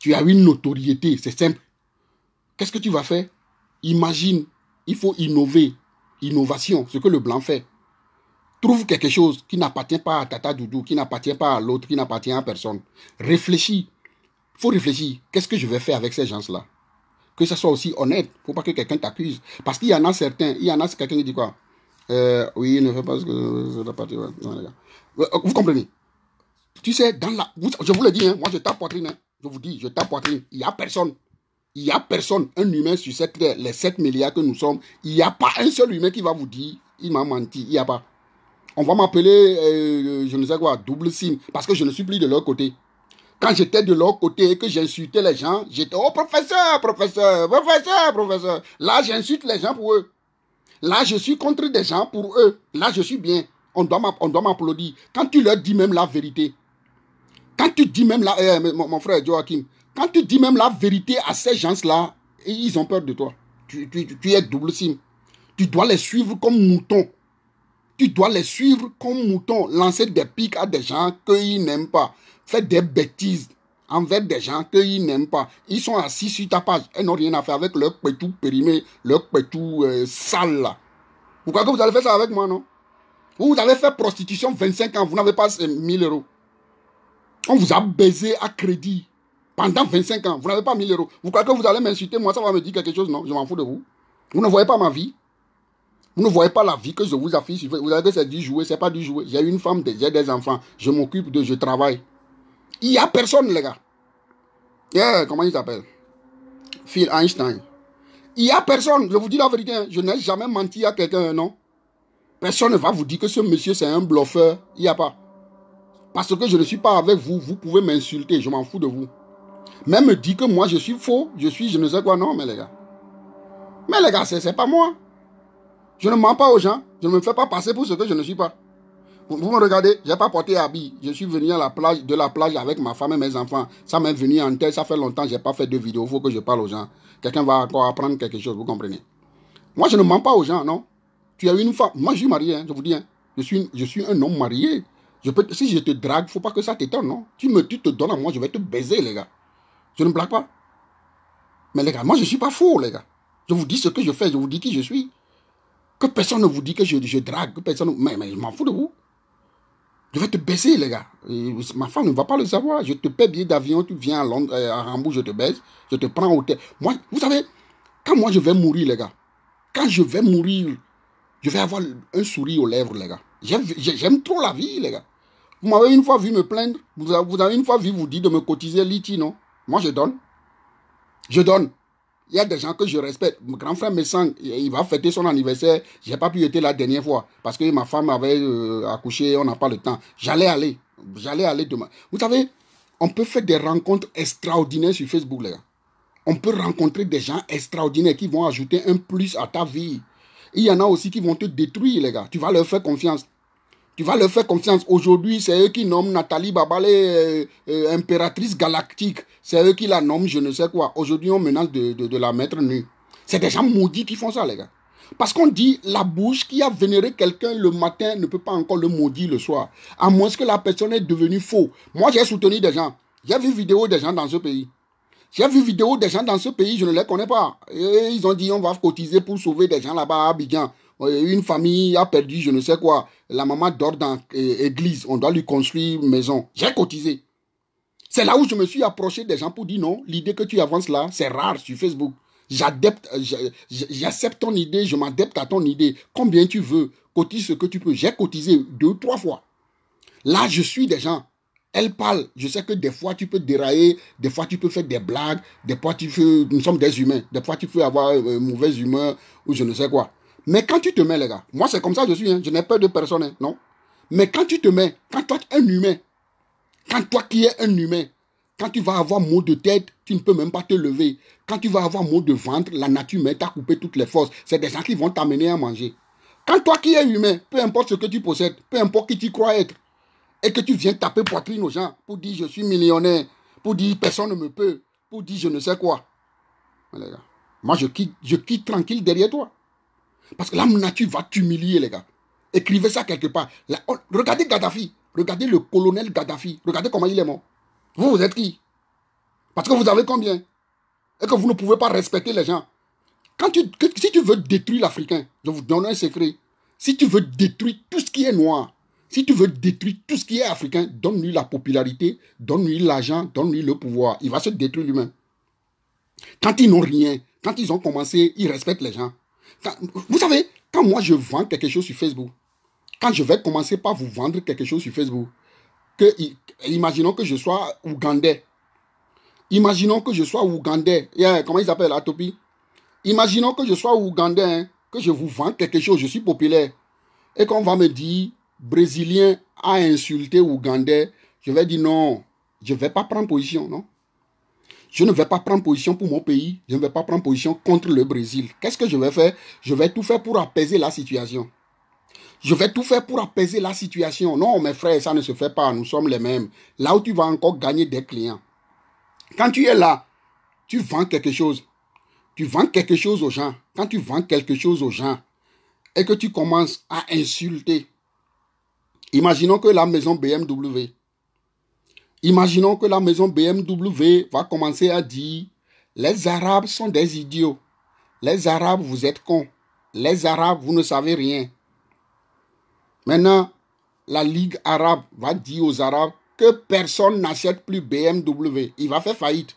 Tu as une notoriété, c'est simple. Qu'est-ce que tu vas faire Imagine, il faut innover. Innovation, ce que le blanc fait. Trouve quelque chose qui n'appartient pas à Tata Doudou, qui n'appartient pas à l'autre, qui n'appartient à personne. Réfléchis. Il faut réfléchir. Qu'est-ce que je vais faire avec ces gens-là Que ça soit aussi honnête. Il ne faut pas que quelqu'un t'accuse. Parce qu'il y en a certains. Il y en a quelqu'un qui dit quoi euh, Oui, ne fais pas ce que... Vous comprenez Tu sais, dans la... je vous le dis, hein, moi je tape poitrine. Hein. Je vous dis, je tape poitrine. Il n'y a personne. Il n'y a personne, un humain sur cette les 7 milliards que nous sommes, il n'y a pas un seul humain qui va vous dire, il m'a menti, il n'y a pas. On va m'appeler, euh, je ne sais quoi, double sim parce que je ne suis plus de leur côté. Quand j'étais de leur côté et que j'insultais les gens, j'étais, oh professeur, professeur, professeur, professeur. Là, j'insulte les gens pour eux. Là, je suis contre des gens pour eux. Là, je suis bien. On doit m'applaudir. Quand tu leur dis même la vérité, quand tu dis même la... Euh, mon, frère Joachim, quand tu dis même la vérité à ces gens-là, ils ont peur de toi. Tu, es double sim. Tu dois les suivre comme mouton. Tu dois les suivre comme moutons, lancer des pics à des gens qu'ils n'aiment pas, faire des bêtises envers des gens qu'ils n'aiment pas. Ils sont assis sur ta page, et n'ont rien à faire avec leur pétou périmé, leur pétou euh, sale. Là. croyez que vous allez faire ça avec moi, non Vous allez faire prostitution 25 ans, vous n'avez pas 1000 euros. On vous a baisé à crédit pendant 25 ans, vous n'avez pas 1000 euros. Vous croyez que vous allez m'insulter, moi ça va me dire quelque chose, non Je m'en fous de vous. Vous ne voyez pas ma vie vous ne voyez pas la vie que je vous affiche. Vous avez que c'est du jouer, c'est pas du jouer. J'ai une femme, j'ai des enfants, je m'occupe de, je travaille. Il n'y a personne, les gars. Eh, comment il s'appelle Phil Einstein. Il n'y a personne, je vous dis la vérité, hein. je n'ai jamais menti à quelqu'un, non Personne ne va vous dire que ce monsieur c'est un bluffeur. Il n'y a pas. Parce que je ne suis pas avec vous, vous pouvez m'insulter, je m'en fous de vous. Même dire que moi je suis faux, je suis je ne sais quoi, non, mais les gars. Mais les gars, c'est pas moi. Je ne mens pas aux gens. Je ne me fais pas passer pour ce que je ne suis pas. Vous me regardez, je n'ai pas porté habit. Je suis venu à la plage, de la plage avec ma femme et mes enfants. Ça m'est venu en tête. Ça fait longtemps que n'ai pas fait de vidéo. il Faut que je parle aux gens. Quelqu'un va encore apprendre quelque chose. Vous comprenez? Moi, je ne mens pas aux gens, non. Tu as une femme. Moi, je suis marié. Hein, je vous dis. Hein. Je suis, je suis un homme marié. si je te drague, il ne faut pas que ça t'étonne, non. Tu me, tu te donnes à moi, je vais te baiser, les gars. Je ne blague pas. Mais les gars, moi, je ne suis pas fou, les gars. Je vous dis ce que je fais. Je vous dis qui je suis. Que personne ne vous dit que je, drague, que personne. Mais, mais je m'en fous de vous. Je vais te baisser, les gars. ma femme ne va pas le savoir. Je te paie billet d'avion, tu viens à, Londres, euh, à Rambou. je te baise, je te prends au thé. Moi, vous savez, quand moi je vais mourir, les gars, quand je vais mourir, je vais avoir un sourire aux lèvres, les gars. J'aime trop la vie, les gars. Vous m'avez une fois vu me plaindre. Vous avez une fois vu vous dire de me cotiser l'ITI, non Moi, je donne. Je donne. Il y a des gens que je respecte. Mon grand frère Messang, il va fêter son anniversaire. Je n'ai pas pu y être la dernière fois parce que ma femme avait euh, accouché, on n'a pas le temps. J'allais aller. J'allais aller demain. Vous savez, on peut faire des rencontres extraordinaires sur Facebook, les gars. On peut rencontrer des gens extraordinaires qui vont ajouter un plus à ta vie. Il y en a aussi qui vont te détruire, les gars. Tu vas leur faire confiance. Tu vas leur faire confiance. Aujourd'hui, c'est eux qui nomment Nathalie Babale euh, euh, impératrice galactique. C'est eux qui la nomment, je ne sais quoi. Aujourd'hui, on menace de, la mettre nue. C'est des gens maudits qui font ça, les gars. Parce qu'on dit, la bouche qui a vénéré quelqu'un le matin ne peut pas encore le maudire le soir. À moins que la personne est devenue faux. Moi, j'ai soutenu des gens. J'ai vu vidéo des gens dans ce pays. J'ai vu vidéo des gens dans ce pays, je ne les connais pas. ils ont dit, on va cotiser pour sauver des gens là-bas à Abidjan. Euh, une famille a perdu je ne sais quoi, la maman dort dans l'église, euh, on doit lui construire une maison. J'ai cotisé. C'est là où je me suis approché des gens pour dire non, l'idée que tu avances là, c'est rare sur Facebook. J'adapte, euh, j'accepte ton idée, je m'adapte à ton idée. Combien tu veux, cotise ce que tu peux. J'ai cotisé deux, trois fois. Là, je suis des gens. Elles parlent. Je sais que des fois, tu peux dérailler, des fois, tu peux faire des blagues, des fois, tu peux, nous sommes des humains, des fois, tu peux avoir une mauvaise humeur ou je ne sais quoi. Mais quand tu te mets, les gars, moi c'est comme ça que je suis, hein. je n'ai peur de personne, hein. non Mais quand tu te mets, quand toi un humain, quand toi qui es un humain, quand tu vas avoir mot de tête, tu ne peux même pas te lever. Quand tu vas avoir mot de ventre, la nature met à couper toutes les forces. C'est des gens qui vont t'amener à manger. Quand toi qui es humain, peu importe ce que tu possèdes, peu importe qui tu crois être, et que tu viens taper poitrine aux gens pour dire je suis millionnaire, pour dire personne ne me peut, pour dire je ne sais quoi. Les gars, moi je quitte, je quitte tranquille derrière toi. Parce que l'âme nature va t'humilier, les gars. Écrivez ça quelque part. regardez Gaddafi. Regardez le colonel Gaddafi. Regardez comment il est mort. Vous, vous êtes qui Parce que vous avez combien Et que vous ne pouvez pas respecter les gens. Quand tu, si tu veux détruire l'Africain, je vous donne un secret. Si tu veux détruire tout ce qui est noir, si tu veux détruire tout ce qui est africain, donne-lui la popularité, donne-lui l'argent, donne-lui le pouvoir. Il va se détruire lui-même. Quand ils n'ont rien, quand ils ont commencé, ils respectent les gens vous savez, quand moi je vends quelque chose sur Facebook, quand je vais commencer par vous vendre quelque chose sur Facebook, que, imaginons que je sois ougandais. Imaginons que je sois ougandais. comment ils appellent atopi Imaginons que je sois ougandais, hein, que je vous vende quelque chose, je suis populaire. Et qu'on va me dire, Brésilien a insulté ougandais. Je vais dire non, je ne vais pas prendre position, non je ne vais pas prendre position pour mon pays, je ne vais pas prendre position contre le Brésil. Qu'est-ce que je vais faire Je vais tout faire pour apaiser la situation. Je vais tout faire pour apaiser la situation. Non, mes frères, ça ne se fait pas, nous sommes les mêmes. Là où tu vas encore gagner des clients. Quand tu es là, tu vends quelque chose. Tu vends quelque chose aux gens. Quand tu vends quelque chose aux gens et que tu commences à insulter, imaginons que la maison BMW, Imaginons que la maison BMW va commencer à dire Les Arabes sont des idiots. Les Arabes, vous êtes cons. Les Arabes, vous ne savez rien. Maintenant, la Ligue arabe va dire aux Arabes que personne n'achète plus BMW. Il va faire faillite.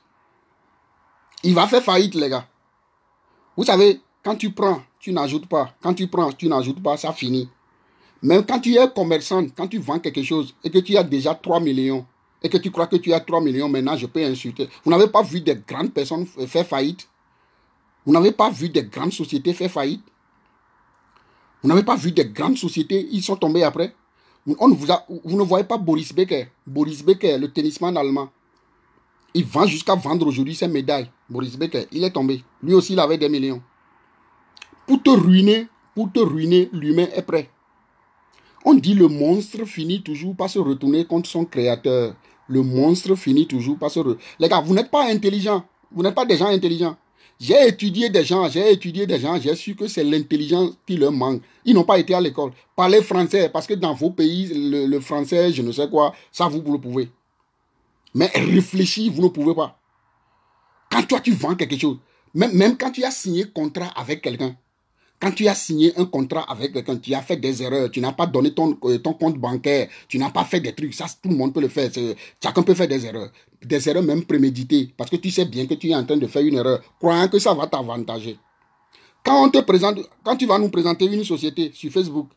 Il va faire faillite, les gars. Vous savez, quand tu prends, tu n'ajoutes pas. Quand tu prends, tu n'ajoutes pas, ça finit. Même quand tu es commerçant, quand tu vends quelque chose et que tu as déjà 3 millions, et que tu crois que tu as 3 millions maintenant, je peux insulter. Vous n'avez pas vu des grandes personnes faire faillite Vous n'avez pas vu des grandes sociétés faire faillite Vous n'avez pas vu des grandes sociétés, ils sont tombés après On vous, vous ne voyez pas Boris Becker Boris Becker, le tennisman allemand. Il va jusqu'à vendre aujourd'hui ses médailles. Boris Becker, il est tombé. Lui aussi, il avait des millions. Pour te ruiner, pour te ruiner, l'humain est prêt. On dit le monstre finit toujours par se retourner contre son créateur le monstre finit toujours par se... Re... Les gars, vous n'êtes pas intelligents. Vous n'êtes pas des gens intelligents. J'ai étudié des gens, j'ai étudié des gens, j'ai su que c'est l'intelligence qui leur manque. Ils n'ont pas été à l'école. Parlez français, parce que dans vos pays, le, français, je ne sais quoi, ça vous, le pouvez. Mais réfléchir, vous ne pouvez pas. Quand toi, tu vends quelque chose, même, même quand tu as signé contrat avec quelqu'un, quand tu as signé un contrat avec quelqu'un, tu as fait des erreurs, tu n'as pas donné ton, euh, compte bancaire, tu n'as pas fait des trucs, ça tout le monde peut le faire, chacun peut faire des erreurs, des erreurs même préméditées, parce que tu sais bien que tu es en train de faire une erreur, croyant que ça va t'avantager. Quand on te présente, quand tu vas nous présenter une société sur Facebook,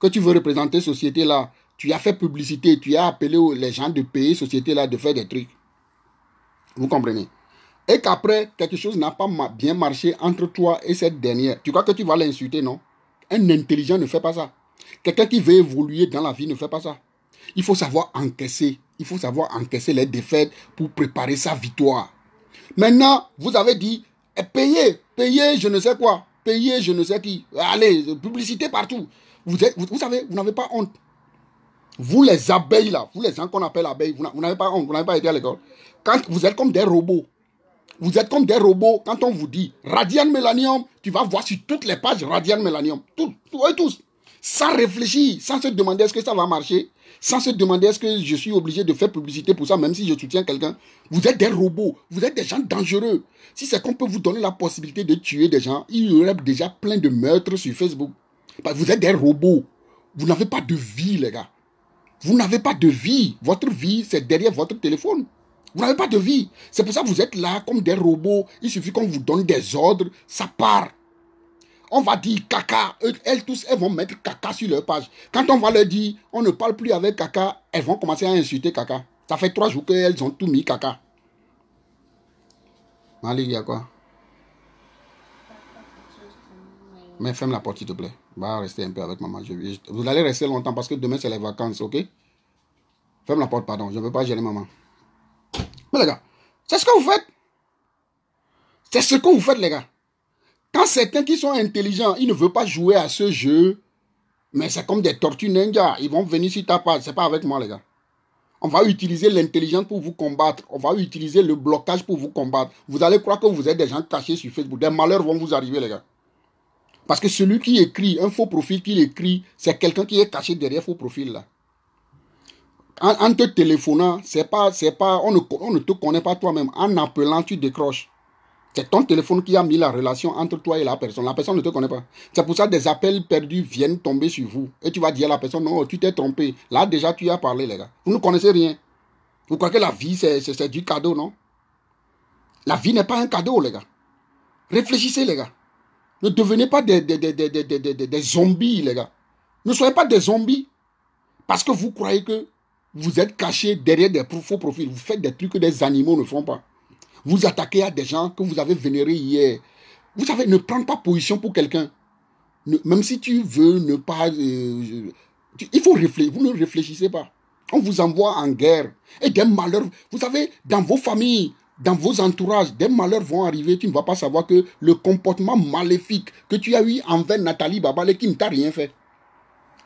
que tu veux représenter société là, tu as fait publicité, tu as appelé les gens de payer société là de faire des trucs. Vous comprenez et qu'après quelque chose n'a pas bien marché entre toi et cette dernière, tu crois que tu vas l'insulter, non Un intelligent ne fait pas ça. Quelqu'un qui veut évoluer dans la vie ne fait pas ça. Il faut savoir encaisser. Il faut savoir encaisser les défaites pour préparer sa victoire. Maintenant, vous avez dit, eh, payez, payez je ne sais quoi, payez je ne sais qui. Allez, publicité partout. Vous, vous, savez, vous n'avez pas honte. Vous les abeilles là, vous les gens qu'on appelle abeilles, vous n'avez pas honte, vous n'avez pas été à l'école. Quand vous êtes comme des robots, vous êtes comme des robots quand on vous dit Radian Mélanium, tu vas voir sur toutes les pages Radian Mélanium. Tout, tout et tous. Sans réfléchir, sans se demander est-ce que ça va marcher, sans se demander est-ce que je suis obligé de faire publicité pour ça, même si je soutiens quelqu'un. Vous êtes des robots, vous êtes des gens dangereux. Si c'est qu'on peut vous donner la possibilité de tuer des gens, il y aurait déjà plein de meurtres sur Facebook. vous êtes des robots. Vous n'avez pas de vie, les gars. Vous n'avez pas de vie. Votre vie, c'est derrière votre téléphone. Vous n'avez pas de vie. C'est pour ça que vous êtes là comme des robots. Il suffit qu'on vous donne des ordres, ça part. On va dire caca. Elles, tous, elles vont mettre caca sur leur page. Quand on va leur dire, on ne parle plus avec caca, elles vont commencer à insulter caca. Ça fait trois jours qu'elles ont tout mis caca. Allez, il y a quoi Mais ferme la porte, s'il te plaît. Va rester un peu avec maman. vous allez rester longtemps parce que demain, c'est les vacances, ok Ferme la porte, pardon. Je ne veux pas gêner maman. Mais les gars, c'est ce que vous faites. C'est ce que vous faites, les gars. Quand certains qui sont intelligents, ils ne veulent pas jouer à ce jeu, mais c'est comme des tortues ninja. Ils vont venir sur ta page. C'est pas avec moi, les gars. On va utiliser l'intelligence pour vous combattre. On va utiliser le blocage pour vous combattre. Vous allez croire que vous êtes des gens cachés sur Facebook. Des malheurs vont vous arriver, les gars. Parce que celui qui écrit, un faux profil qui écrit, c'est quelqu'un qui est caché derrière faux profil, là en, te téléphonant, c'est pas, c'est pas, on ne, te connaît pas toi-même. En appelant, tu décroches. C'est ton téléphone qui a mis la relation entre toi et la personne. La personne ne te connaît pas. C'est pour ça que des appels perdus viennent tomber sur vous. Et tu vas dire à la personne, non, tu t'es trompé. Là, déjà, tu as parlé, les gars. Vous ne connaissez rien. Vous croyez que la vie, c'est du cadeau, non La vie n'est pas un cadeau, les gars. Réfléchissez, les gars. Ne devenez pas des, des, zombies, les gars. Ne soyez pas des zombies. Parce que vous croyez que vous êtes caché derrière des faux profils. Vous faites des trucs que des animaux ne font pas. Vous attaquez à des gens que vous avez vénérés hier. Vous savez, ne prendre pas position pour quelqu'un. Même si tu veux ne pas... Euh, il faut réfléchir. Vous ne réfléchissez pas. On vous envoie en guerre. Et des malheurs... Vous savez, dans vos familles, dans vos entourages, des malheurs vont arriver. Tu ne vas pas savoir que le comportement maléfique que tu as eu envers Nathalie Babale qui ne t'a rien fait.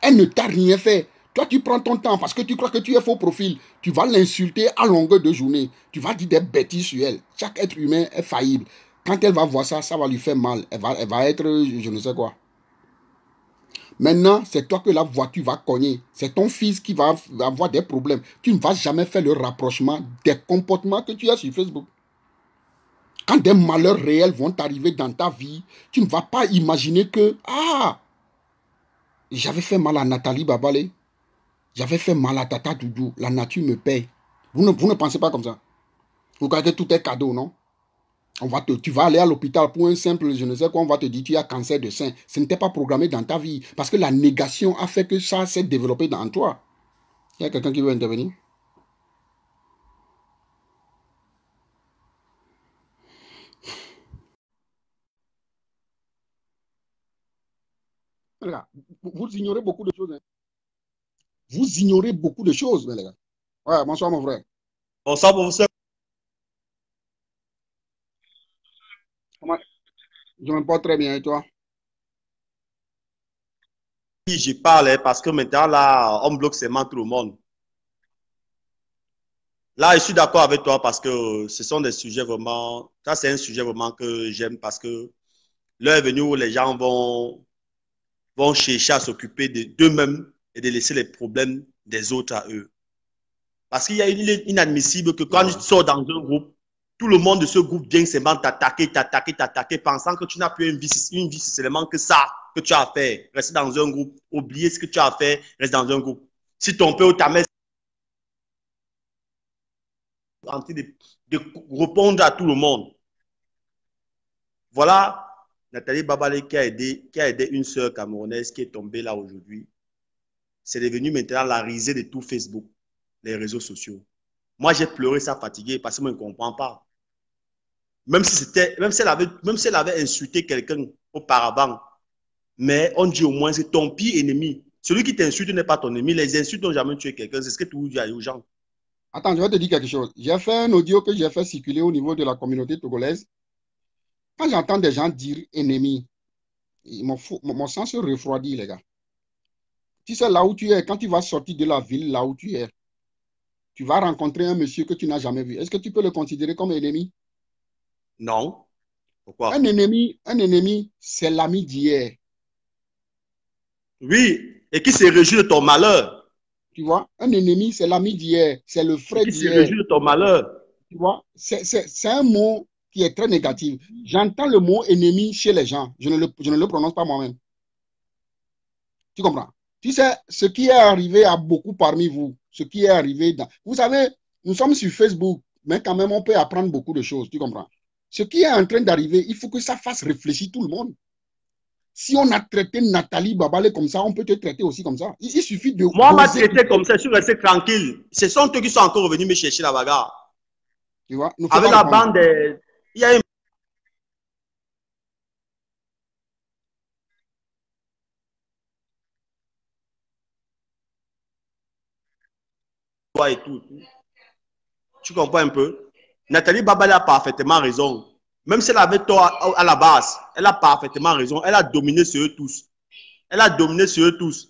Elle ne t'a rien fait. Toi, tu prends ton temps parce que tu crois que tu es faux profil. Tu vas l'insulter à longueur de journée. Tu vas dire des bêtises sur elle. Chaque être humain est faillible. Quand elle va voir ça, ça va lui faire mal. Elle va, elle va être je ne sais quoi. Maintenant, c'est toi que la voiture va cogner. C'est ton fils qui va avoir des problèmes. Tu ne vas jamais faire le rapprochement des comportements que tu as sur Facebook. Quand des malheurs réels vont arriver dans ta vie, tu ne vas pas imaginer que, ah, j'avais fait mal à Nathalie Babalé. J'avais fait mal à Tata Doudou. La nature me paie. Vous ne, vous ne pensez pas comme ça. Vous gardez tout est cadeau, non on va te, tu vas aller à l'hôpital pour un simple, je ne sais quoi, on va te dire tu as cancer de sein. Ce n'était pas programmé dans ta vie parce que la négation a fait que ça s'est développé dans toi. Il y a quelqu'un qui veut intervenir Regarde, vous ignorez beaucoup de choses. Hein. Vous ignorez beaucoup de choses, les gars. Ouais, bonsoir, mon frère. Bonsoir, professeur. Comment Je me porte très bien, et toi Oui, j'y parle hein, parce que maintenant, là, on bloque seulement tout le monde. Là, je suis d'accord avec toi parce que ce sont des sujets vraiment. Ça, c'est un sujet vraiment que j'aime parce que l'heure est venue où les gens vont, vont chercher à s'occuper d'eux-mêmes et de laisser les problèmes des autres à eux. Parce qu'il y a une inadmissible que quand tu sors dans un groupe, tout le monde de ce groupe vient seulement t'attaquer, t'attaquer, t'attaquer, pensant que tu n'as plus une vie, une seulement que ça que tu as fait. Reste dans un groupe, oublier ce que tu as fait, reste dans un groupe. Si ton père ou ta mère en train de, répondre à tout le monde. Voilà Nathalie Babale qui a aidé, qui a aidé une soeur camerounaise qui est tombée là aujourd'hui c'est devenu maintenant la risée de tout Facebook, les réseaux sociaux. Moi, j'ai pleuré ça fatigué parce que moi, je ne comprends pas. Même si c'était, même si elle avait, même elle avait insulté quelqu'un auparavant, mais on dit au moins c'est ton pire ennemi. Celui qui t'insulte n'est pas ton ennemi. Les insultes n'ont jamais tué quelqu'un. C'est ce que tu dis aux gens. Attends, je vais te dire quelque chose. J'ai fait un audio que j'ai fait circuler au niveau de la communauté togolaise. Quand j'entends des gens dire ennemi, mon, mon sang se refroidit, les gars. Tu sais là où tu es, quand tu vas sortir de la ville, là où tu es, tu vas rencontrer un monsieur que tu n'as jamais vu. Est-ce que tu peux le considérer comme ennemi Non. Pourquoi Un ennemi, un ennemi, c'est l'ami d'hier. Oui, et qui se réjouit de ton malheur. Tu vois, un ennemi, c'est l'ami d'hier, c'est le frère d'hier. Qui se réjouit de ton malheur. Tu vois, c'est un mot qui est très négatif. J'entends le mot ennemi chez les gens. Je ne je ne le prononce pas moi-même. Tu comprends tu sais, ce qui est arrivé à beaucoup parmi vous, ce qui est arrivé dans... Vous savez, nous sommes sur Facebook, mais quand même, on peut apprendre beaucoup de choses, tu comprends Ce qui est en train d'arriver, il faut que ça fasse réfléchir tout le monde. Si on a traité Nathalie Babalé comme ça, on peut te traiter aussi comme ça. Il, suffit de... Moi, on m'a traité comme ça, je suis resté tranquille. Ce sont eux qui sont encore venus me chercher la bagarre. Tu vois Avec la bande... Il y a et tout. Tu comprends un peu Nathalie Babala a parfaitement raison. Même si elle avait tort à la base, elle a parfaitement raison. Elle a dominé sur eux tous. Elle a dominé sur eux tous.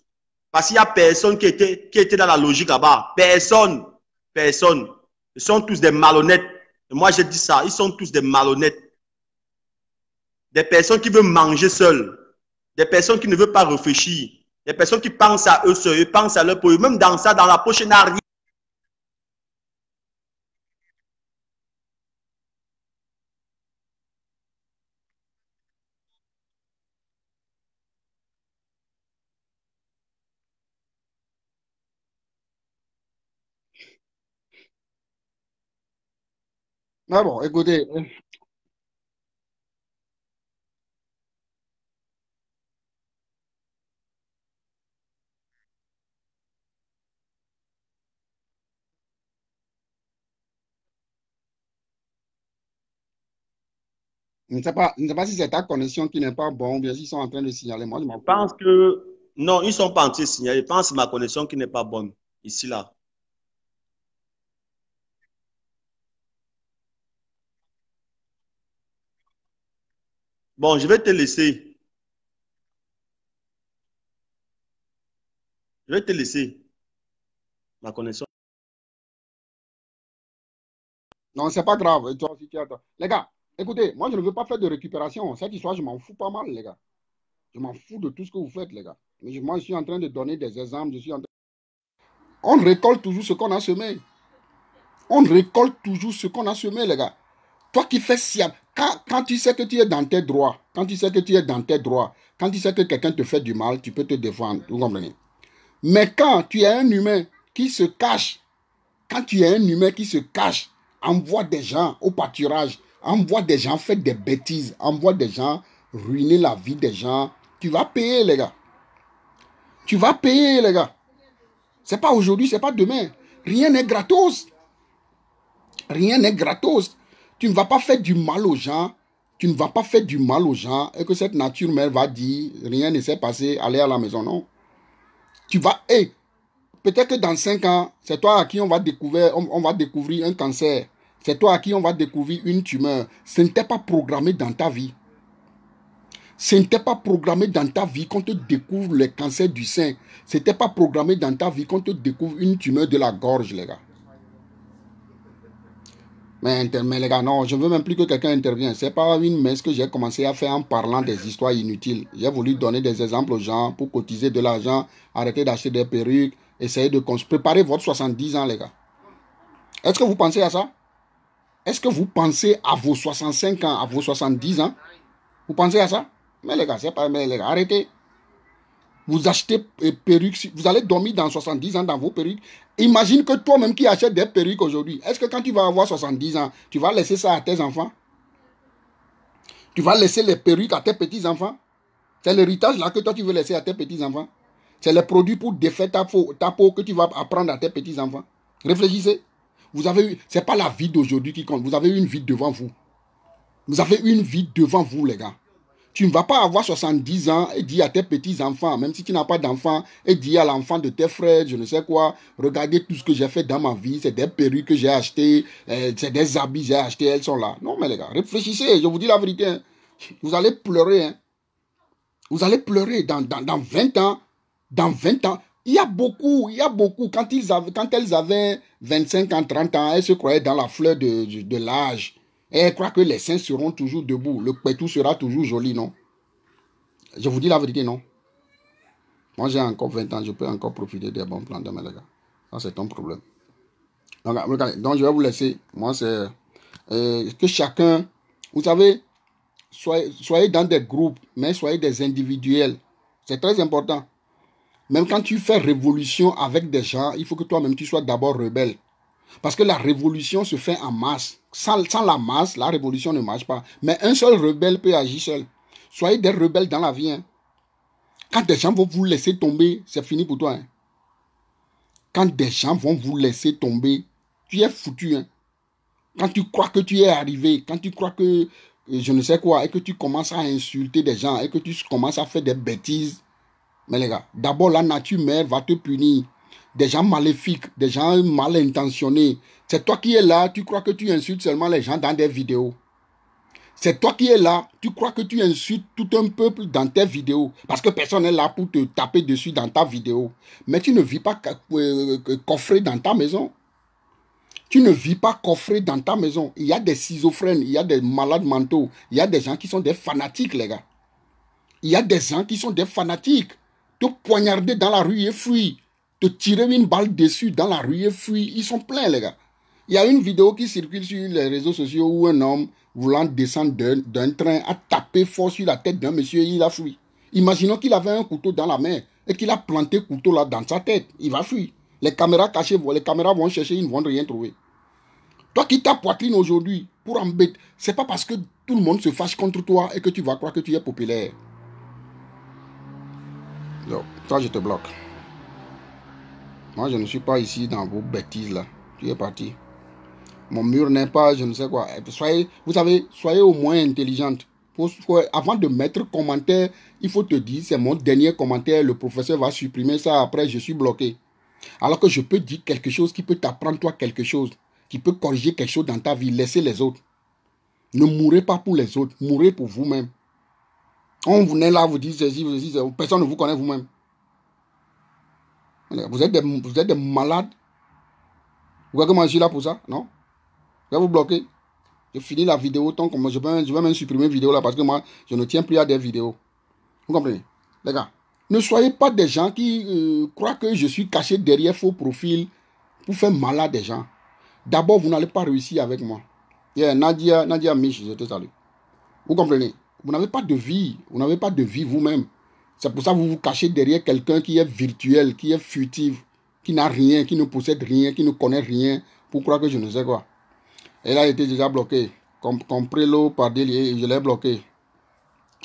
Parce qu'il n'y a personne qui était, qui était dans la logique là-bas. Personne. Personne. Ils sont tous des malhonnêtes. moi, je dis ça. Ils sont tous des malhonnêtes. Des personnes qui veulent manger seules. Des personnes qui ne veulent pas réfléchir. Des personnes qui pensent à eux seuls. pensent à leur eux Même dans ça, dans la poche, il Ah bon, écoutez, je ne sais pas, si c'est ta connexion qui n'est pas bonne ou bien s'ils sont en train de signaler. Moi, je, pense que non, ils ne sont pas en train de signaler. Je pense que ma connexion qui n'est pas bonne ici là. Bon, je vais te laisser. Je vais te laisser. Ma connaissance. Non, c'est pas grave. les gars, écoutez, moi, je ne veux pas faire de récupération. Cette histoire, je m'en fous pas mal, les gars. Je m'en fous de tout ce que vous faites, les gars. Mais moi, je suis en train de donner des exemples. Je suis en train... On récolte toujours ce qu'on a semé. On récolte toujours ce qu'on a semé, les gars. Toi qui fais siable. quand, tu sais que tu es dans tes droits, quand tu sais que tu es dans tes droits, quand tu sais que quelqu'un te fait du mal, tu peux te défendre, vous comprenez Mais quand tu es un humain qui se cache, quand tu es un humain qui se cache, envoie des gens au pâturage, envoie des gens faire des bêtises, envoie des gens ruiner la vie des gens, tu vas payer les gars. Tu vas payer les gars. Ce n'est pas aujourd'hui, ce n'est pas demain. Rien n'est gratos. Rien n'est gratos. Tu ne vas pas faire du mal aux gens. Tu ne vas pas faire du mal aux gens et que cette nature mère va dire rien ne s'est passé, allez à la maison. Non. Tu vas, hé, peut-être que dans 5 ans, c'est toi à qui on va découvrir, on, va découvrir un cancer. C'est toi à qui on va découvrir une tumeur. Ce n'était pas programmé dans ta vie. Ce n'était pas programmé dans ta vie qu'on te découvre le cancer du sein. Ce n'était pas programmé dans ta vie qu'on te découvre une tumeur de la gorge, les gars. Mais, les gars, non, je ne veux même plus que quelqu'un intervienne. Ce n'est pas une messe que j'ai commencé à faire en parlant des histoires inutiles. J'ai voulu donner des exemples aux gens pour cotiser de l'argent, arrêter d'acheter des perruques, essayer de préparer votre 70 ans, les gars. Est-ce que vous pensez à ça Est-ce que vous pensez à vos 65 ans, à vos 70 ans Vous pensez à ça Mais les gars, c'est pas, mais les gars, arrêtez. Vous achetez euh, perruques, vous allez dormir dans 70 ans dans vos perruques, Imagine que toi-même qui achètes des perruques aujourd'hui, est-ce que quand tu vas avoir 70 ans, tu vas laisser ça à tes enfants Tu vas laisser les perruques à tes petits-enfants C'est l'héritage là que toi tu veux laisser à tes petits-enfants C'est les produits pour défaire ta peau, que tu vas apprendre à tes petits-enfants Réfléchissez. Vous avez c'est pas la vie d'aujourd'hui qui compte, vous avez une vie devant vous. Vous avez une vie devant vous les gars. Tu ne vas pas avoir 70 ans et dire à tes petits-enfants, même si tu n'as pas d'enfants, et dire à l'enfant de tes frères, je ne sais quoi, regardez tout ce que j'ai fait dans ma vie, c'est des perruques que j'ai achetées, euh, c'est des habits que j'ai achetés, elles sont là. Non, mais les gars, réfléchissez, je vous dis la vérité. Hein. Vous allez pleurer. Hein. Vous allez pleurer dans, 20 ans. Dans 20 ans. Il y a beaucoup, il y a beaucoup. Quand, ils avaient, quand elles avaient 25 ans, 30 ans, elles se croyaient dans la fleur de l'âge. Et elle croit que les saints seront toujours debout. Le pétou sera toujours joli, non Je vous dis la vérité, non Moi, j'ai encore 20 ans, je peux encore profiter des bons plans de mes gars. Ça, c'est ton problème. Euh, donc, je vais vous laisser. Moi, c'est euh, que chacun, vous savez, soyez dans des groupes, mais soyez des individuels. C'est très important. Même quand tu fais révolution avec des gens, il faut que toi-même tu sois d'abord rebelle. Parce que la révolution se fait en masse. Sans, la masse, la révolution ne marche pas. Mais un seul rebelle peut agir seul. Soyez des rebelles dans la vie. Hein. Quand des gens vont vous laisser tomber, c'est fini pour toi. Hein. Quand des gens vont vous laisser tomber, tu es foutu. Hein. Quand tu crois que tu es arrivé, quand tu crois que euh, je ne sais quoi, et que tu commences à insulter des gens, et que tu commences à faire des bêtises, mais les gars, d'abord la nature mère va te punir des gens maléfiques, des gens mal intentionnés. C'est toi qui es là, tu crois que tu insultes seulement les gens dans des vidéos. C'est toi qui es là, tu crois que tu insultes tout un peuple dans tes vidéos, parce que personne n'est là pour te taper dessus dans ta vidéo. Mais tu ne vis pas euh, euh, coffré dans ta maison. Tu ne vis pas coffré dans ta maison. Il y a des schizophrènes, il y a des malades mentaux, il y a des gens qui sont des fanatiques, les gars. Il y a des gens qui sont des fanatiques. Te poignarder dans la rue et fuir tirer une balle dessus dans la rue et fuir. Ils sont pleins, les gars. Il y a une vidéo qui circule sur les réseaux sociaux où un homme voulant descendre d'un train a tapé fort sur la tête d'un monsieur et il a fui. Imaginons qu'il avait un couteau dans la main et qu'il a planté le couteau là dans sa tête. Il va fuir. Les caméras cachées, les caméras vont chercher, ils ne vont rien trouver. Toi qui t'as poitrine aujourd'hui pour embêter, c'est pas parce que tout le monde se fâche contre toi et que tu vas croire que tu es populaire. Donc, toi je te bloque. Moi, je ne suis pas ici dans vos bêtises là. Tu es parti. Mon mur n'est pas, je ne sais quoi. Soyez, vous savez, soyez au moins intelligente. avant de mettre commentaire, il faut te dire, c'est mon dernier commentaire, le professeur va supprimer ça, après je suis bloqué. Alors que je peux dire quelque chose qui peut t'apprendre toi quelque chose, qui peut corriger quelque chose dans ta vie, laissez les autres. Ne mourrez pas pour les autres, mourrez pour vous-même. On venait là, vous dites personne ne vous connaît vous-même. Vous êtes des, vous êtes malades. Vous voyez que je suis là pour ça Non Je vais vous bloquer. Je finis la vidéo tant que moi, je vais, je même supprimer la vidéo là parce que moi, je ne tiens plus à des vidéos. Vous comprenez Les gars, ne soyez pas des gens qui euh, croient que je suis caché derrière faux profil pour faire malade des gens. D'abord, vous n'allez pas réussir avec moi. Yeah, Nadia, Nadia Mich, je te salue. Vous comprenez Vous n'avez pas de vie. Vous n'avez pas de vie vous-même. C'est pour ça que vous vous cachez derrière quelqu'un qui est virtuel, qui est furtif, qui n'a rien, qui ne possède rien, qui ne connaît rien, pour croire que je ne sais quoi. Elle a été déjà bloquée. Compris l'eau par délier, je l'ai bloqué.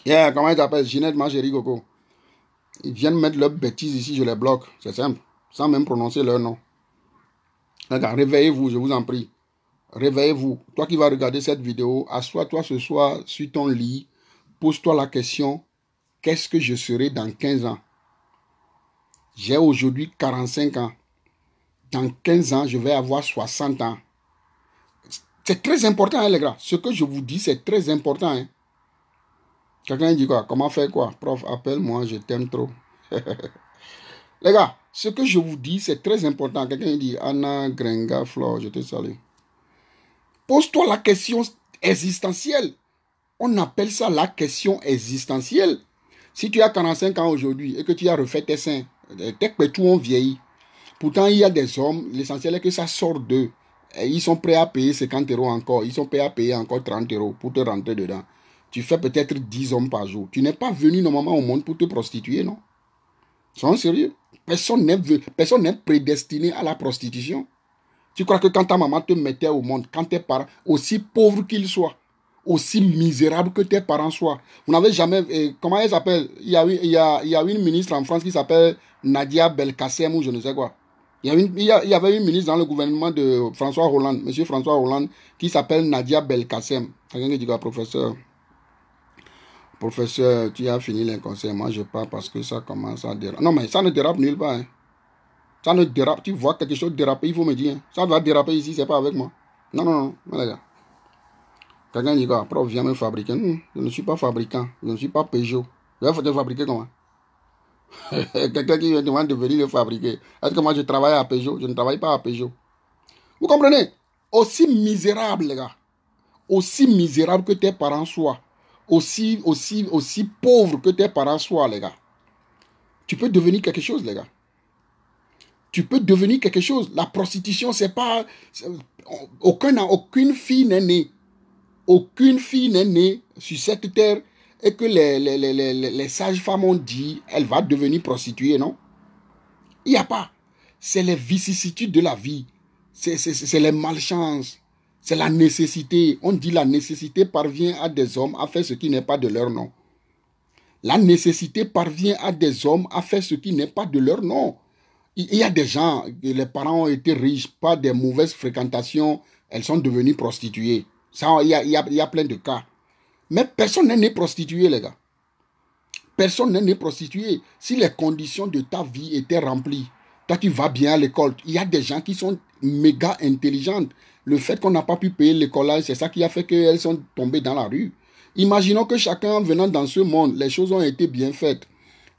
Yeah, comment ils appellent Ginette, ma chérie Coco. Ils viennent mettre leurs bêtises ici, je les bloque. C'est simple. Sans même prononcer leur nom. Regarde, réveillez-vous, je vous en prie. Réveillez-vous. Toi qui vas regarder cette vidéo, assois-toi ce soir sur ton lit. Pose-toi la question. Qu'est-ce que je serai dans 15 ans J'ai aujourd'hui 45 ans. Dans 15 ans, je vais avoir 60 ans. C'est très important, hein, les gars. Ce que je vous dis, c'est très important. Hein. Quelqu'un dit quoi Comment faire quoi Prof, appelle-moi, je t'aime trop. les gars, ce que je vous dis, c'est très important. Quelqu'un dit Anna Gringa, Flor, je te salue. Pose-toi la question existentielle. On appelle ça la question existentielle. Si tu as 45 ans aujourd'hui et que tu as refait tes seins, euh, tes pétous ont vieilli. Pourtant, il y a des hommes, l'essentiel est que ça sort d'eux. ils sont prêts à payer 50 euros encore, ils sont prêts à payer encore 30 euros pour te rentrer dedans. Tu fais peut-être 10 hommes par jour. Tu n'es pas venu normalement au monde pour te prostituer, non Sans sérieux Personne n'est, personne n'est prédestiné à la prostitution. Tu crois que quand ta maman te mettait au monde, quand tes parents, aussi pauvres qu'ils soient, aussi misérable que tes parents soient. Vous n'avez jamais... comment elle s'appelle il y, a, il, y a, il y a une ministre en France qui s'appelle Nadia Belkacem ou je ne sais quoi. Il y, a une, il y, avait une ministre dans le gouvernement de François Hollande, Monsieur François Hollande, qui s'appelle Nadia Belkacem. Quelqu'un qui dit quoi, professeur Professeur, tu as fini les conseils, moi je pars parce que ça commence à déraper. Non, mais ça ne dérape nulle part. Hein. Ça ne dérape, tu vois quelque chose déraper, il faut me dire. Hein. Ça va déraper ici, c'est pas avec moi. Non, non, non, les gars. Quelqu'un dit je ne suis pas fabricant. Je ne suis pas Peugeot. Il faut te fabriquer comment Quelqu'un qui me demande de le fabriquer. Est-ce que moi je travaille à Peugeot Je ne travaille pas à Peugeot. Vous comprenez Aussi misérable, les gars. Aussi misérable que tes parents soient. Aussi, aussi, aussi pauvre que tes parents soient, les gars. Tu peux devenir quelque chose, les gars. Tu peux devenir quelque chose. La prostitution, c'est pas. Aucun, aucune fille n'est née aucune fille n'est née sur cette terre et que les, sages-femmes ont dit, elle va devenir prostituée, non Il n'y a pas. C'est les vicissitudes de la vie. C'est les malchances. C'est la nécessité. On dit la nécessité parvient à des hommes à faire ce qui n'est pas de leur nom. La nécessité parvient à des hommes à faire ce qui n'est pas de leur nom. Il y a des gens, les parents ont été riches, pas des mauvaises fréquentations, elles sont devenues prostituées. Il y a, plein de cas. Mais personne n'est né prostitué, les gars. Personne n'est né prostitué. Si les conditions de ta vie étaient remplies, toi tu vas bien à l'école. Il y a des gens qui sont méga intelligentes. Le fait qu'on n'a pas pu payer l'école, c'est ça qui a fait qu'elles sont tombées dans la rue. Imaginons que chacun en venant dans ce monde, les choses ont été bien faites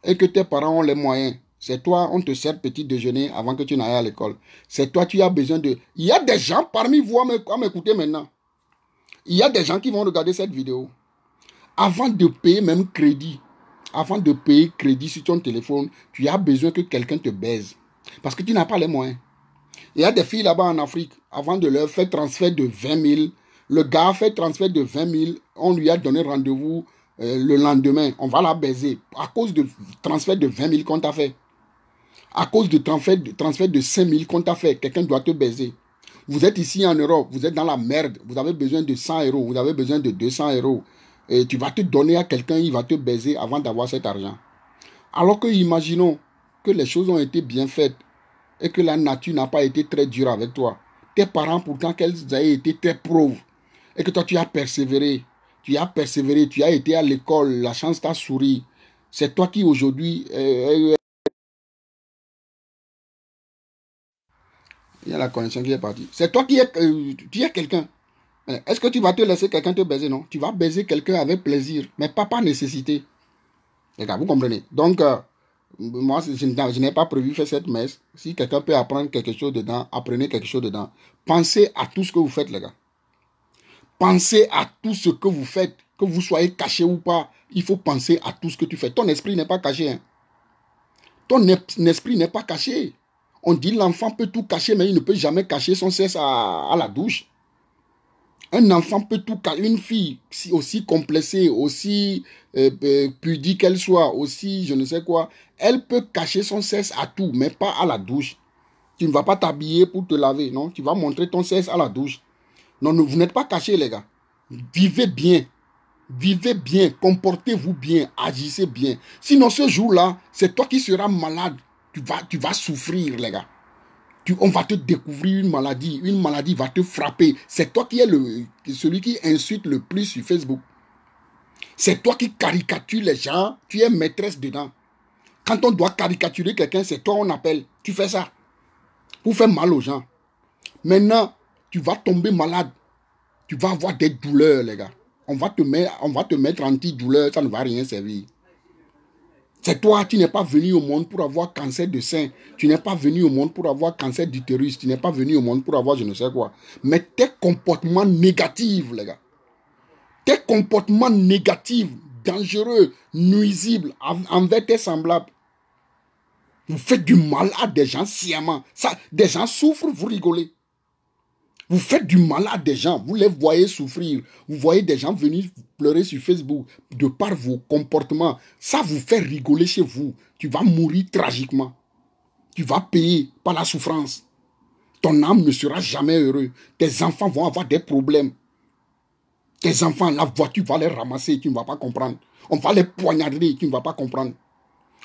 et que tes parents ont les moyens. C'est toi, on te sert petit déjeuner avant que tu n'ailles à l'école. C'est toi, tu as besoin de... Il y a des gens parmi vous à m'écouter maintenant il y a des gens qui vont regarder cette vidéo. Avant de payer même crédit, avant de payer crédit sur ton téléphone, tu as besoin que quelqu'un te baise. Parce que tu n'as pas les moyens. Il y a des filles là-bas en Afrique, avant de leur faire transfert de 20 000, le gars fait transfert de 20 000, on lui a donné rendez-vous euh, le lendemain, on va la baiser à cause de transfert de 20 000 qu'on t'a fait. À cause de transfert de, transfert de 5 000 qu'on t'a fait, quelqu'un doit te baiser. Vous êtes ici en Europe, vous êtes dans la merde, vous avez besoin de 100 euros, vous avez besoin de 200 euros. Et tu vas te donner à quelqu'un, il va te baiser avant d'avoir cet argent. Alors que imaginons que les choses ont été bien faites et que la nature n'a pas été très dure avec toi. Tes parents, pourtant, qu'elles aient été très pauvres et que toi, tu as persévéré. Tu as persévéré, tu as été à l'école, la chance t'a souri. C'est toi qui aujourd'hui euh, euh, Il y a la connexion qui est partie. C'est toi qui es, euh, quelqu'un. Est-ce que tu vas te laisser quelqu'un te baiser Non. Tu vas baiser quelqu'un avec plaisir, mais pas par nécessité. Les gars, vous comprenez Donc, euh, moi, je n'ai pas prévu faire cette messe. Si quelqu'un peut apprendre quelque chose dedans, apprenez quelque chose dedans. Pensez à tout ce que vous faites, les gars. Pensez à tout ce que vous faites, que vous soyez caché ou pas. Il faut penser à tout ce que tu fais. Ton esprit n'est pas caché. Hein. Ton esprit n'est pas caché. On dit l'enfant peut tout cacher, mais il ne peut jamais cacher son cesse à, la douche. Un enfant peut tout cacher. Une fille aussi complexée, aussi euh, euh, pudique qu'elle soit, aussi je ne sais quoi, elle peut cacher son cesse à tout, mais pas à la douche. Tu ne vas pas t'habiller pour te laver, non Tu vas montrer ton cesse à la douche. Non, vous n'êtes pas caché, les gars. Vivez bien. Vivez bien, comportez-vous bien, agissez bien. Sinon, ce jour-là, c'est toi qui seras malade tu vas, tu vas souffrir, les gars. on va te découvrir une maladie. Une maladie va te frapper. C'est toi qui es le, celui qui insulte le plus sur Facebook. C'est toi qui caricatures les gens. Tu es maîtresse dedans. Quand on doit caricaturer quelqu'un, c'est toi on appelle. Tu fais ça. Pour faire mal aux gens. Maintenant, tu vas tomber malade. Tu vas avoir des douleurs, les gars. On va te on va te mettre anti-douleur. Ça ne va rien servir. C'est toi, tu n'es pas venu au monde pour avoir cancer de sein. Tu n'es pas venu au monde pour avoir cancer d'utérus. Tu n'es pas venu au monde pour avoir je ne sais quoi. Mais tes comportements négatifs, les gars. Tes comportements négatifs, dangereux, nuisibles envers tes semblables. Vous faites du mal à des gens sciemment. Ça, des gens souffrent, vous rigolez. Vous faites du mal à des gens, vous les voyez souffrir, vous voyez des gens venir pleurer sur Facebook de par vos comportements. Ça vous fait rigoler chez vous. Tu vas mourir tragiquement. Tu vas payer par la souffrance. Ton âme ne sera jamais heureuse. Tes enfants vont avoir des problèmes. Tes enfants, la voiture va les ramasser, tu ne vas pas comprendre. On va les poignarder, tu ne vas pas comprendre.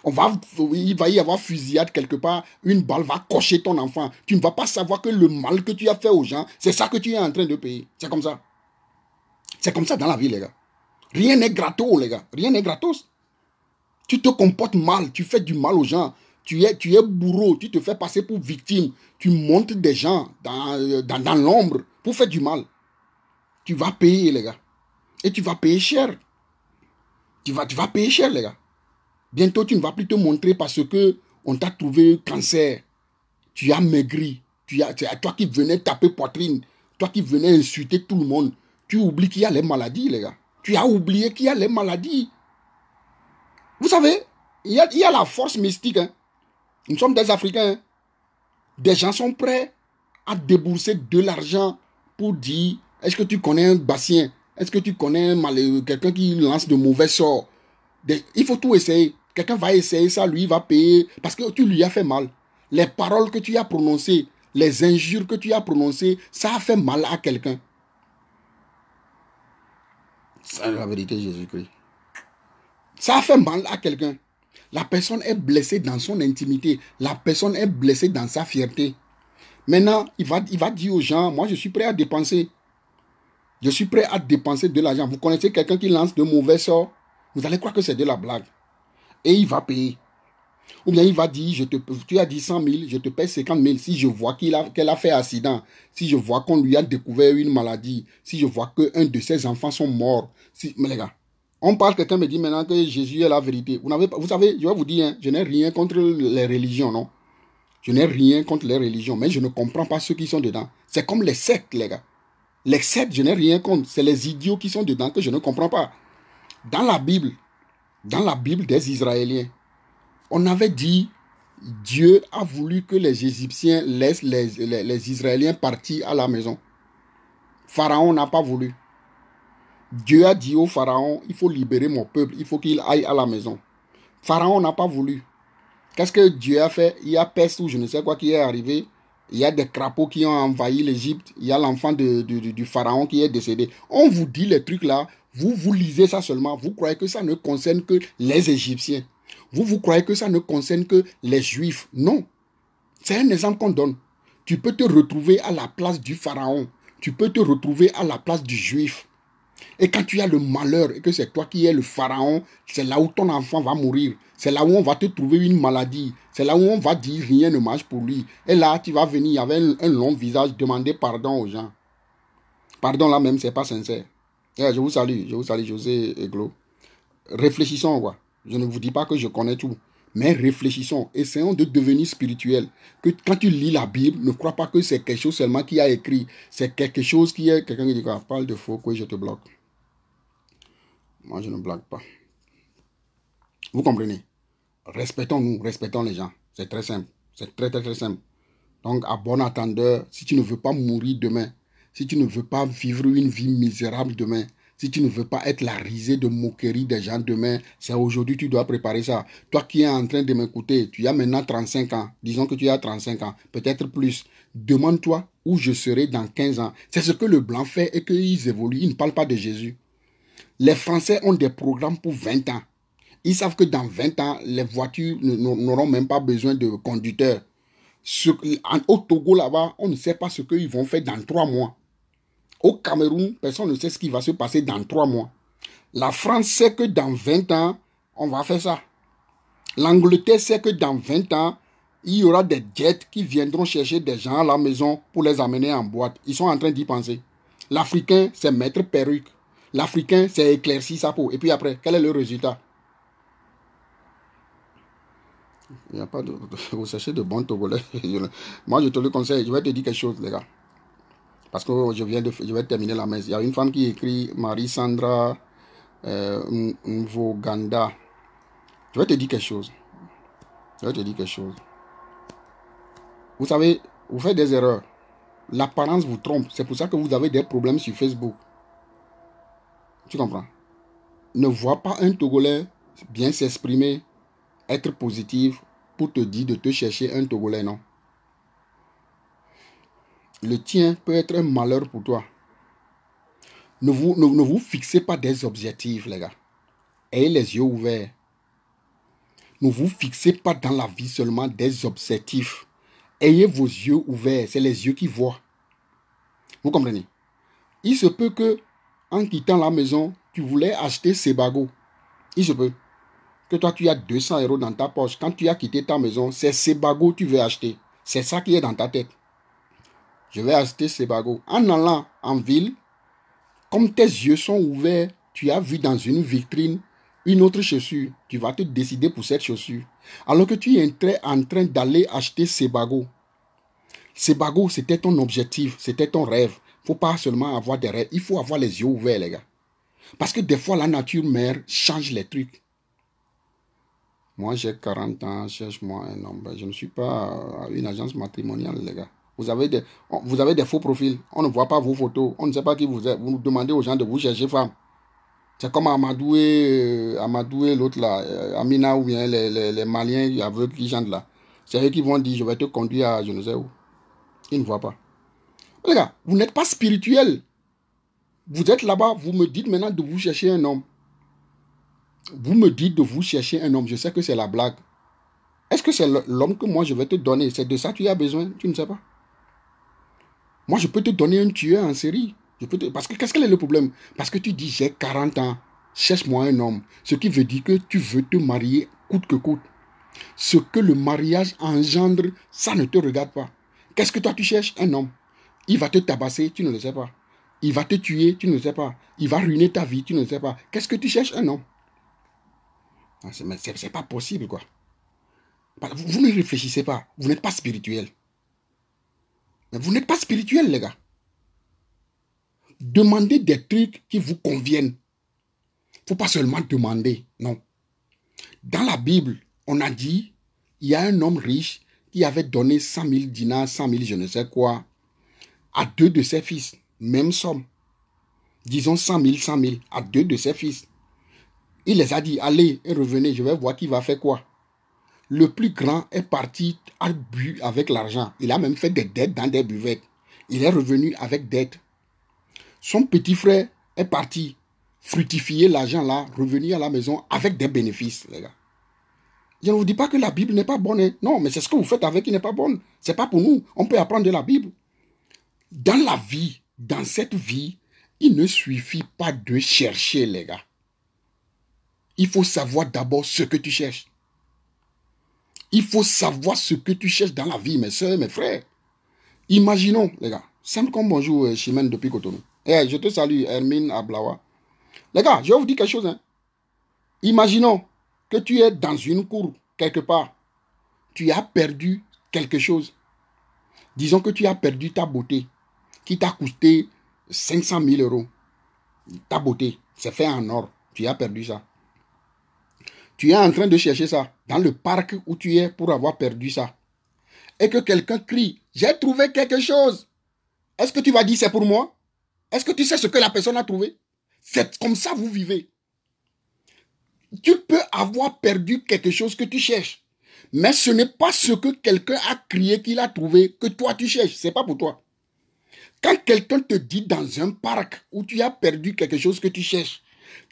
On va, il va y avoir fusillade quelque part, une balle va cocher ton enfant. Tu ne vas pas savoir que le mal que tu as fait aux gens, c'est ça que tu es en train de payer. C'est comme ça. C'est comme ça dans la vie, les gars. Rien n'est gratos, les gars. Rien n'est gratos. Tu te comportes mal, tu fais du mal aux gens. Tu es, tu es bourreau, tu te fais passer pour victime. Tu montes des gens dans, euh, dans, dans l'ombre pour faire du mal. Tu vas payer, les gars. Et tu vas payer cher. Tu vas, tu vas payer cher, les gars. Bientôt, tu ne vas plus te montrer parce que on t'a trouvé cancer. Tu as maigri. Tu as, toi qui venais taper poitrine. Toi qui venais insulter tout le monde. Tu oublies qu'il y a les maladies, les gars. Tu as oublié qu'il y a les maladies. Vous savez, il y a, la force mystique. Hein. Nous sommes des Africains. Hein. Des gens sont prêts à débourser de l'argent pour dire est-ce que tu connais un bassien Est-ce que tu connais quelqu'un qui lance de mauvais sorts Il faut tout essayer. Quelqu'un va essayer ça, lui, va payer parce que tu lui as fait mal. Les paroles que tu as prononcées, les injures que tu as prononcées, ça a fait mal à quelqu'un. C'est la vérité, Jésus-Christ. Ça a fait mal à quelqu'un. La personne est blessée dans son intimité. La personne est blessée dans sa fierté. Maintenant, il va, il va dire aux gens, moi je suis prêt à dépenser. Je suis prêt à dépenser de l'argent. Vous connaissez quelqu'un qui lance de mauvais sorts Vous allez croire que c'est de la blague et il va payer. Ou bien il va dire, je te, tu as dit 100 000, je te paie 50 000. Si je vois qu'elle a, fait a fait accident, si je vois qu'on lui a découvert une maladie, si je vois qu'un de ses enfants sont morts. mais les gars, on parle, quelqu'un me dit maintenant que Jésus est la vérité. Vous, vous savez, je vais vous dire, hein, je n'ai rien contre les religions, non Je n'ai rien contre les religions, mais je ne comprends pas ceux qui sont dedans. C'est comme les sectes, les gars. Les sectes, je n'ai rien contre. C'est les idiots qui sont dedans que je ne comprends pas. Dans la Bible, dans la Bible des Israéliens. On avait dit, Dieu a voulu que les Égyptiens laissent les, Israéliens partir à la maison. Pharaon n'a pas voulu. Dieu a dit au Pharaon, il faut libérer mon peuple, il faut qu'il aille à la maison. Pharaon n'a pas voulu. Qu'est-ce que Dieu a fait Il y a peste ou je ne sais quoi qui est arrivé. Il y a des crapauds qui ont envahi l'Égypte. Il y a l'enfant du Pharaon qui est décédé. On vous dit les trucs là. Vous, vous lisez ça seulement, vous croyez que ça ne concerne que les Égyptiens. Vous, vous croyez que ça ne concerne que les Juifs. Non. C'est un exemple qu'on donne. Tu peux te retrouver à la place du Pharaon. Tu peux te retrouver à la place du Juif. Et quand tu as le malheur et que c'est toi qui es le pharaon, c'est là où ton enfant va mourir. C'est là où on va te trouver une maladie. C'est là où on va dire rien ne marche pour lui. Et là, tu vas venir avec un, long visage demander pardon aux gens. Pardon là même, ce n'est pas sincère. Eh, je vous salue, je vous salue, José Eglo. Réfléchissons, quoi. Je ne vous dis pas que je connais tout, mais réfléchissons, essayons de devenir spirituel. Que quand tu lis la Bible, ne crois pas que c'est quelque chose seulement qui a écrit, c'est quelque chose qui est quelqu'un qui dit parle de faux, que je te bloque. Moi, je ne blague pas. Vous comprenez Respectons-nous, respectons les gens. C'est très simple. C'est très, très, très simple. Donc, à bon attendeur, si tu ne veux pas mourir demain, si tu ne veux pas vivre une vie misérable demain, si tu ne veux pas être la risée de moquerie des gens demain, c'est aujourd'hui que tu dois préparer ça. Toi qui es en train de m'écouter, tu as maintenant 35 ans, disons que tu as 35 ans, peut-être plus, demande-toi où je serai dans 15 ans. C'est ce que le blanc fait et qu'ils évoluent, ils ne parlent pas de Jésus. Les Français ont des programmes pour 20 ans. Ils savent que dans 20 ans, les voitures n'auront même pas besoin de conducteurs. Au Togo, là-bas, on ne sait pas ce qu'ils vont faire dans 3 mois. Au Cameroun, personne ne sait ce qui va se passer dans trois mois. La France sait que dans 20 ans, on va faire ça. L'Angleterre sait que dans 20 ans, il y aura des jets qui viendront chercher des gens à la maison pour les amener en boîte. Ils sont en train d'y penser. L'Africain, c'est mettre perruque. L'Africain, c'est éclaircir sa peau. Et puis après, quel est le résultat Il n'y a pas de... Vous cherchez de bons Togolais. Moi, je te le conseille. Je vais te dire quelque chose, les gars. Parce que je, viens de, je vais terminer la messe. Il y a une femme qui écrit Marie-Sandra euh, Je vais te dire quelque chose. Je vais te dire quelque chose. Vous savez, vous faites des erreurs. L'apparence vous trompe. C'est pour ça que vous avez des problèmes sur Facebook. Tu comprends Ne vois pas un Togolais bien s'exprimer, être positif pour te dire de te chercher un Togolais, non le tien peut être un malheur pour toi. Ne vous, ne, vous fixez pas des objectifs, les gars. Ayez les yeux ouverts. Ne vous fixez pas dans la vie seulement des objectifs. Ayez vos yeux ouverts. C'est les yeux qui voient. Vous comprenez Il se peut que, en quittant la maison, tu voulais acheter ces bagots Il se peut que toi, tu as 200 euros dans ta poche. Quand tu as quitté ta maison, c'est bagots que tu veux acheter. C'est ça qui est dans ta tête. Je vais acheter ces bagots. En allant en ville, comme tes yeux sont ouverts, tu as vu dans une vitrine une autre chaussure. Tu vas te décider pour cette chaussure. Alors que tu es en train d'aller acheter ces bagots. Ces bagots, c'était ton objectif, c'était ton rêve. faut pas seulement avoir des rêves, il faut avoir les yeux ouverts, les gars. Parce que des fois, la nature mère change les trucs. Moi, j'ai 40 ans, cherche-moi un homme. Ben, je ne suis pas à une agence matrimoniale, les gars. Vous avez, des, vous avez des faux profils. On ne voit pas vos photos. On ne sait pas qui vous êtes. Vous nous demandez aux gens de vous chercher femme. C'est comme Amadoué, euh, Amadoué, l'autre là, euh, Amina ou bien les, les, Maliens aveugles qui chantent là. C'est eux qui vont dire je vais te conduire à je ne sais où. Ils ne voient pas. Les gars, vous n'êtes pas spirituel. Vous êtes là-bas, vous me dites maintenant de vous chercher un homme. Vous me dites de vous chercher un homme. Je sais que c'est la blague. Est-ce que c'est l'homme que moi je vais te donner C'est de ça que tu as besoin Tu ne sais pas. Moi, je peux te donner un tueur en série. Je peux Parce que qu'est-ce qu'elle est le problème Parce que tu dis j'ai 40 ans, cherche-moi un homme. Ce qui veut dire que tu veux te marier coûte que coûte. Ce que le mariage engendre, ça ne te regarde pas. Qu'est-ce que toi tu cherches Un homme. Il va te tabasser, tu ne le sais pas. Il va te tuer, tu ne le sais pas. Il va ruiner ta vie, tu ne le sais pas. Qu'est-ce que tu cherches Un homme. Ah, c'est pas possible, quoi. vous ne réfléchissez pas. Vous n'êtes pas spirituel vous n'êtes pas spirituel, les gars. Demandez des trucs qui vous conviennent. Il ne faut pas seulement demander, non. Dans la Bible, on a dit, il y a un homme riche qui avait donné 100 000 dinars, 100 000 je ne sais quoi, à deux de ses fils, même somme. Disons 100 000, 100 000, à deux de ses fils. Il les a dit, allez et revenez, je vais voir qui va faire quoi. Le plus grand est parti à bu avec l'argent. Il a même fait des dettes dans des buvettes. Il est revenu avec dettes. Son petit frère est parti fructifier l'argent là, revenu à la maison avec des bénéfices, les gars. Je ne vous dis pas que la Bible n'est pas bonne. Hein. Non, mais c'est ce que vous faites avec qui n'est pas bonne. C'est pas pour nous. On peut apprendre de la Bible. Dans la vie, dans cette vie, il ne suffit pas de chercher, les gars. Il faut savoir d'abord ce que tu cherches. Il faut savoir ce que tu cherches dans la vie, mes soeurs, mes frères. Imaginons, les gars. Sam comme bonjour, euh, Chimène depuis Cotonou. Eh, je te salue, Hermine Ablawa. Les gars, je vais vous dire quelque chose. Hein. Imaginons que tu es dans une cour quelque part. Tu as perdu quelque chose. Disons que tu as perdu ta beauté, qui t'a coûté 500 000 euros. Ta beauté, c'est fait en or. Tu as perdu ça tu es en train de chercher ça dans le parc où tu es pour avoir perdu ça, et que quelqu'un crie, j'ai trouvé quelque chose, est-ce que tu vas dire c'est pour moi Est-ce que tu sais ce que la personne a trouvé C'est comme ça que vous vivez. Tu peux avoir perdu quelque chose que tu cherches. Mais ce n'est pas ce que quelqu'un a crié qu'il a trouvé que toi tu cherches. C'est pas pour toi. Quand quelqu'un te dit dans un parc où tu as perdu quelque chose que tu cherches,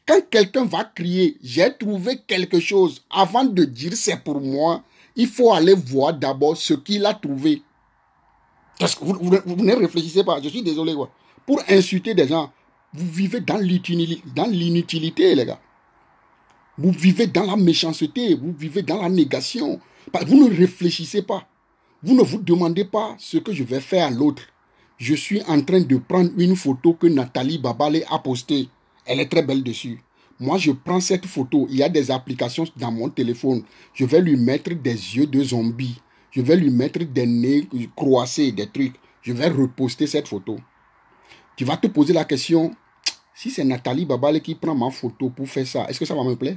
quand quelqu'un va crier, j'ai trouvé quelque chose, avant de dire c'est pour moi, il faut aller voir d'abord ce qu'il a trouvé. Parce que vous, ne réfléchissez pas, je suis désolé. Pour insulter des gens, vous vivez dans l'inutilité, les gars. Vous vivez dans la méchanceté, vous vivez dans la négation. Vous ne réfléchissez pas. Vous ne vous demandez pas ce que je vais faire à l'autre. Je suis en train de prendre une photo que Nathalie Babale a postée. Elle est très belle dessus. Moi, je prends cette photo. Il y a des applications dans mon téléphone. Je vais lui mettre des yeux de zombie. Je vais lui mettre des nez croisés, des trucs. Je vais reposter cette photo. Tu vas te poser la question, si c'est Nathalie Babale qui prend ma photo pour faire ça, est-ce que ça va me plaire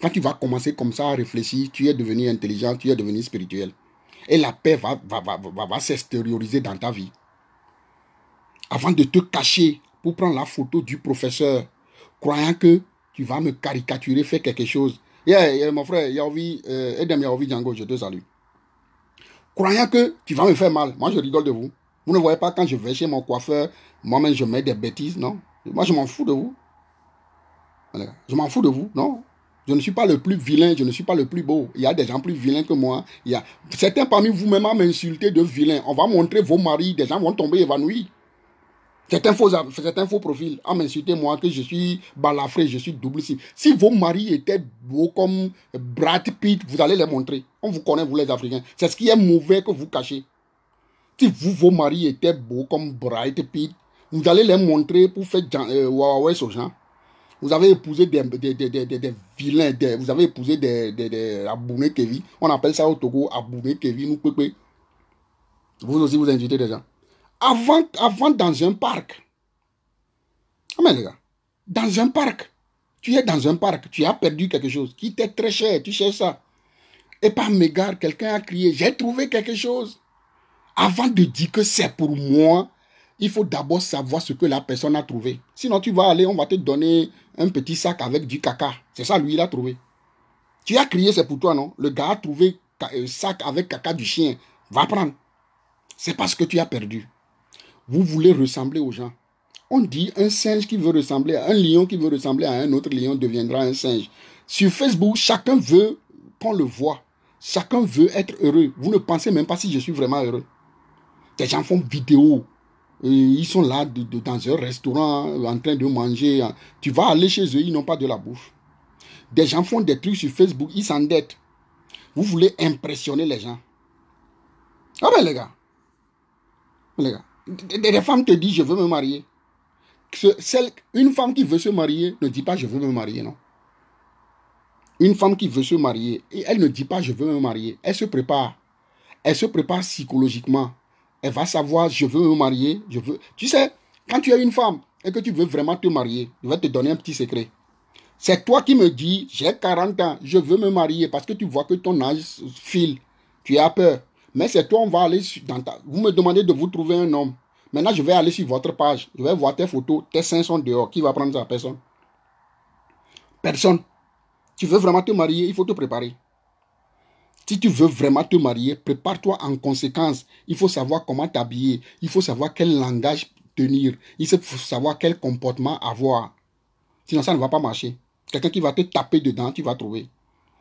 Quand tu vas commencer comme ça à réfléchir, tu es devenu intelligent, tu es devenu spirituel. Et la paix va, va, va, va s'extérioriser dans ta vie. Avant de te cacher prendre la photo du professeur, croyant que tu vas me caricaturer, faire quelque chose. Yeah, mon frère, a euh, Edem envie Django, je te salue. Croyant que tu vas me faire mal. Moi, je rigole de vous. Vous ne voyez pas quand je vais chez mon coiffeur, moi-même, je mets des bêtises, non Moi, je m'en fous de vous. Je m'en fous de vous, non je ne suis pas le plus vilain, je ne suis pas le plus beau. Il y a des gens plus vilains que moi. Il y a... Certains parmi vous-même à m'insulter de vilain. On va montrer vos maris, des gens vont tomber évanouis. C'est un faux, un faux profil. En m'insulter, moi, que je suis balafré, je suis double Si vos maris étaient beaux comme Brad Pitt, vous allez les montrer. On vous connaît, vous les Africains. C'est ce qui est mauvais que vous cachez. Si vous, vos maris étaient beaux comme Brad Pitt, vous allez les montrer pour faire euh, Huawei aux gens. Vous avez épousé des, des, des, des vilains, vous avez épousé des, des, Kevi. On appelle ça au Togo abounés Kevin nous, Vous aussi, vous invitez des gens. Avant, avant dans un parc. Amen ah, les gars, dans un parc. Tu es dans un parc, tu as perdu quelque chose qui t'est très cher, tu cherches ça. Et par mégarde, quelqu'un a crié, j'ai trouvé quelque chose. Avant de dire que c'est pour moi, il faut d'abord savoir ce que la personne a trouvé. Sinon, tu vas aller, on va te donner un petit sac avec du caca. C'est ça, lui, il a trouvé. Tu as crié, c'est pour toi, non Le gars a trouvé un euh, sac avec caca du chien. Va prendre. C'est parce que tu as perdu vous voulez ressembler aux gens. On dit un singe qui veut ressembler à un lion qui veut ressembler à un autre lion deviendra un singe. Sur Facebook, chacun veut qu'on le voit. Chacun veut être heureux. Vous ne pensez même pas si je suis vraiment heureux. Des gens font vidéo. Euh, ils sont là de, dans un restaurant euh, en train de manger. Tu vas aller chez eux, ils n'ont pas de la bouffe. Des gens font des trucs sur Facebook, ils s'endettent. Vous voulez impressionner les gens. Ah ben les gars. Les gars. Des femmes te disent, je veux me marier. une femme qui veut se marier ne dit pas, je veux me marier, non. Une femme qui veut se marier, et elle ne dit pas, je veux me marier. Elle se prépare. Elle se prépare psychologiquement. Elle va savoir, je veux me marier, je veux... Tu sais, quand tu es une femme et que tu veux vraiment te marier, je vais te donner un petit secret. C'est toi qui me dis, j'ai 40 ans, je veux me marier parce que tu vois que ton âge file. Tu as peur. Mais c'est toi, on va aller dans ta... Vous me demandez de vous trouver un homme. Maintenant, je vais aller sur votre page. Je vais voir tes photos. Tes seins sont dehors. Qui va prendre ça Personne. Personne. Tu veux vraiment te marier, il faut te préparer. Si tu veux vraiment te marier, prépare-toi en conséquence. Il faut savoir comment t'habiller. Il faut savoir quel langage tenir. Il faut savoir quel comportement avoir. Sinon, ça ne va pas marcher. Quelqu'un qui va te taper dedans, tu vas trouver.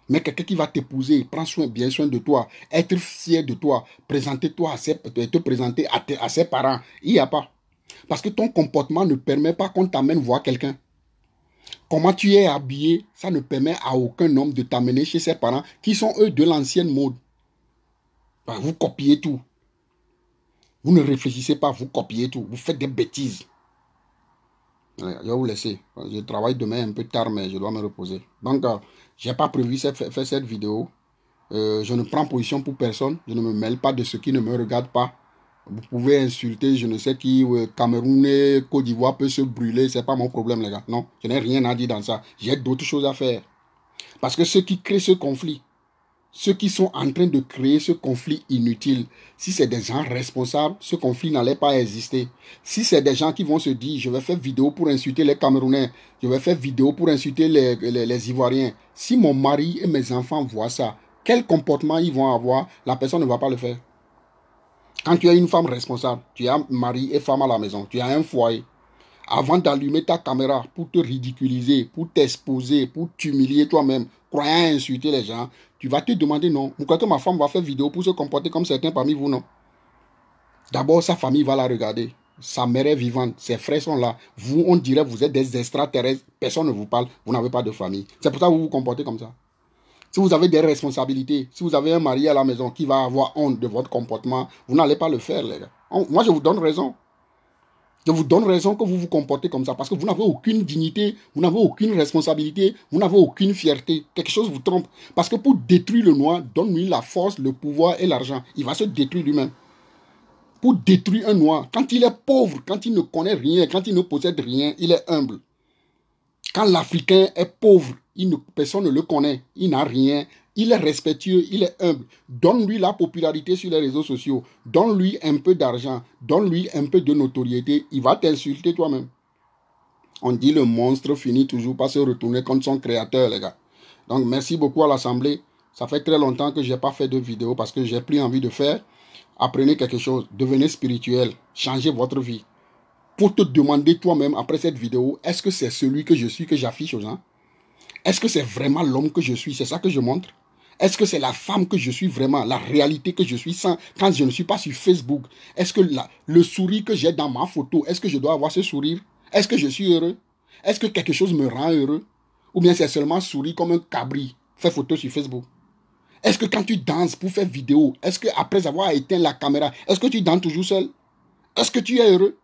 Mais quelqu'un qui va t'épouser, prends soin, bien soin de toi, être fier de toi, présenter-toi à euh, te présenter à, à ses parents, il n'y a pas. Parce que ton comportement ne permet pas qu'on t'amène voir quelqu'un. Comment tu es habillé, ça ne permet à aucun homme de t'amener chez ses parents, qui sont eux de l'ancienne mode. Bah, vous copiez tout. Vous ne réfléchissez pas, vous copiez tout. Vous faites des bêtises. je vais vous laisser. Je travaille demain un peu tard, mais je dois me reposer. Donc, euh, je n'ai pas prévu faire cette vidéo. Euh, je ne prends position pour personne. Je ne me mêle pas de ceux qui ne me regardent pas. Vous pouvez insulter, je ne sais qui, Camerounais, Côte d'Ivoire peut se brûler. Ce n'est pas mon problème, les gars. Non, je n'ai rien à dire dans ça. J'ai d'autres choses à faire. Parce que ceux qui créent ce conflit, ceux qui sont en train de créer ce conflit inutile, si c'est des gens responsables, ce conflit n'allait pas exister. Si c'est des gens qui vont se dire, je vais faire vidéo pour insulter les Camerounais, je vais faire vidéo pour insulter les, Ivoiriens, si mon mari et mes enfants voient ça, quel comportement ils vont avoir, la personne ne va pas le faire. Quand tu as une femme responsable, tu as mari et femme à la maison, tu as un foyer, avant d'allumer ta caméra pour te ridiculiser, pour t'exposer, pour t'humilier toi-même, croyant à insulter les gens, tu vas te demander non. Pourquoi que ma femme va faire vidéo pour se comporter comme certains parmi vous, non D'abord, sa famille va la regarder. Sa mère est vivante, ses frères sont là. Vous, on dirait vous êtes des extraterrestres. Personne ne vous parle, vous n'avez pas de famille. C'est pour ça que vous vous comportez comme ça. Si vous avez des responsabilités, si vous avez un mari à la maison qui va avoir honte de votre comportement, vous n'allez pas le faire, les gars. moi, je vous donne raison. Je vous donne raison que vous vous comportez comme ça parce que vous n'avez aucune dignité, vous n'avez aucune responsabilité, vous n'avez aucune fierté. Quelque chose vous trompe. Parce que pour détruire le noir, donne-lui la force, le pouvoir et l'argent. Il va se détruire lui-même. Pour détruire un noir, quand il est pauvre, quand il ne connaît rien, quand il ne possède rien, il est humble. Quand l'Africain est pauvre, personne ne le connaît, il n'a rien, il est respectueux, il est humble. Donne-lui la popularité sur les réseaux sociaux. Donne-lui un peu d'argent. Donne-lui un peu de notoriété. Il va t'insulter toi-même. On dit le monstre finit toujours par se retourner contre son créateur, les gars. Donc merci beaucoup à l'Assemblée. Ça fait très longtemps que je n'ai pas fait de vidéo parce que j'ai plus envie de faire. Apprenez quelque chose. Devenez spirituel. Changez votre vie. Pour te demander toi-même après cette vidéo, est-ce que c'est celui que je suis que j'affiche aux gens Est-ce que c'est vraiment l'homme que je suis C'est ça que je montre est-ce que c'est la femme que je suis vraiment, la réalité que je suis sans, quand je ne suis pas sur Facebook Est-ce que le sourire que j'ai dans ma photo, est-ce que je dois avoir ce sourire Est-ce que je suis heureux Est-ce que quelque chose me rend heureux Ou bien c'est seulement sourire comme un cabri, faire photo sur Facebook Est-ce que quand tu danses pour faire vidéo, est-ce que après avoir éteint la caméra, est-ce que tu danses toujours seul Est-ce que tu es heureux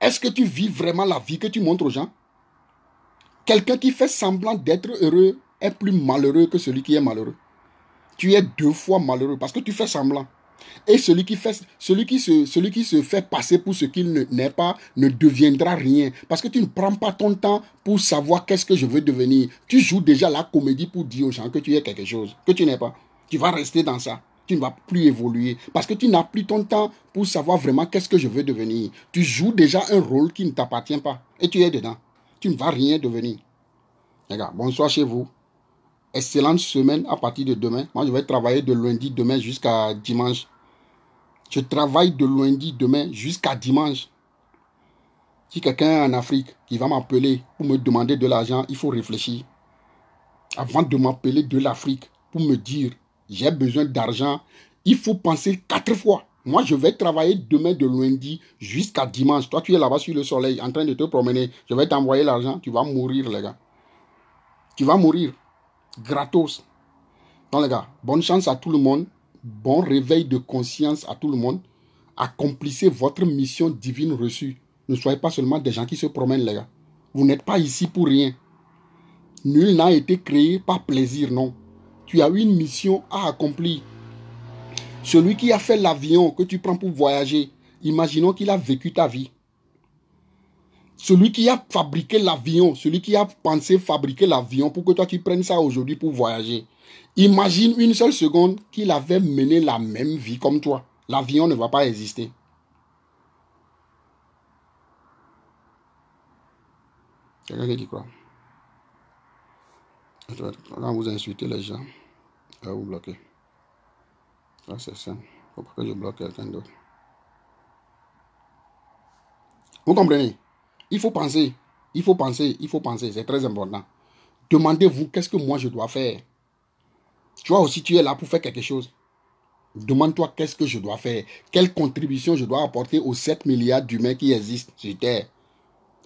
Est-ce que tu vis vraiment la vie que tu montres aux gens Quelqu'un qui fait semblant d'être heureux est plus malheureux que celui qui est malheureux. Tu es deux fois malheureux parce que tu fais semblant. Et celui qui, fait, celui qui, se, celui qui se fait passer pour ce qu'il n'est pas ne deviendra rien. Parce que tu ne prends pas ton temps pour savoir qu'est-ce que je veux devenir. Tu joues déjà la comédie pour dire aux gens que tu es quelque chose, que tu n'es pas. Tu vas rester dans ça. Tu ne vas plus évoluer. Parce que tu n'as plus ton temps pour savoir vraiment qu'est-ce que je veux devenir. Tu joues déjà un rôle qui ne t'appartient pas. Et tu es dedans. Tu ne vas rien devenir. gars bonsoir chez vous excellente semaine à partir de demain. Moi, je vais travailler de lundi demain jusqu'à dimanche. Je travaille de lundi demain jusqu'à dimanche. Si quelqu'un en Afrique qui va m'appeler pour me demander de l'argent, il faut réfléchir. Avant de m'appeler de l'Afrique pour me dire j'ai besoin d'argent, il faut penser quatre fois. Moi, je vais travailler demain de lundi jusqu'à dimanche. Toi, tu es là-bas sur le soleil en train de te promener. Je vais t'envoyer l'argent. Tu vas mourir, les gars. Tu vas mourir gratos. Donc les gars, bonne chance à tout le monde, bon réveil de conscience à tout le monde. Accomplissez votre mission divine reçue. Ne soyez pas seulement des gens qui se promènent, les gars. Vous n'êtes pas ici pour rien. Nul n'a été créé par plaisir, non. Tu as une mission à accomplir. Celui qui a fait l'avion que tu prends pour voyager, imaginons qu'il a vécu ta vie. Celui qui a fabriqué l'avion, celui qui a pensé fabriquer l'avion pour que toi tu prennes ça aujourd'hui pour voyager. Imagine une seule seconde qu'il avait mené la même vie comme toi. L'avion ne va pas exister. Quelqu'un qui dit quoi Quand vous insultez les gens, euh, vous bloquez. Ça, c'est ça. Pourquoi je bloque quelqu'un d'autre. Vous comprenez il faut penser, il faut penser, il faut penser, c'est très important. Demandez-vous, qu'est-ce que moi je dois faire Tu vois aussi, tu es là pour faire quelque chose. Demande-toi, qu'est-ce que je dois faire Quelle contribution je dois apporter aux 7 milliards d'humains qui existent sur Terre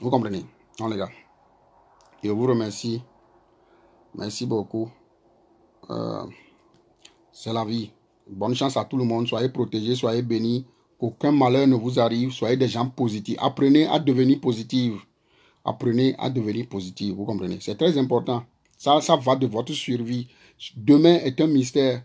Vous comprenez Non, les gars. Je vous remercie. Merci beaucoup. Euh, c'est la vie. Bonne chance à tout le monde. Soyez protégés, soyez bénis qu'aucun malheur ne vous arrive. Soyez des gens positifs. Apprenez à devenir positif. Apprenez à devenir positif. Vous comprenez C'est très important. Ça, ça va de votre survie. Demain est un mystère.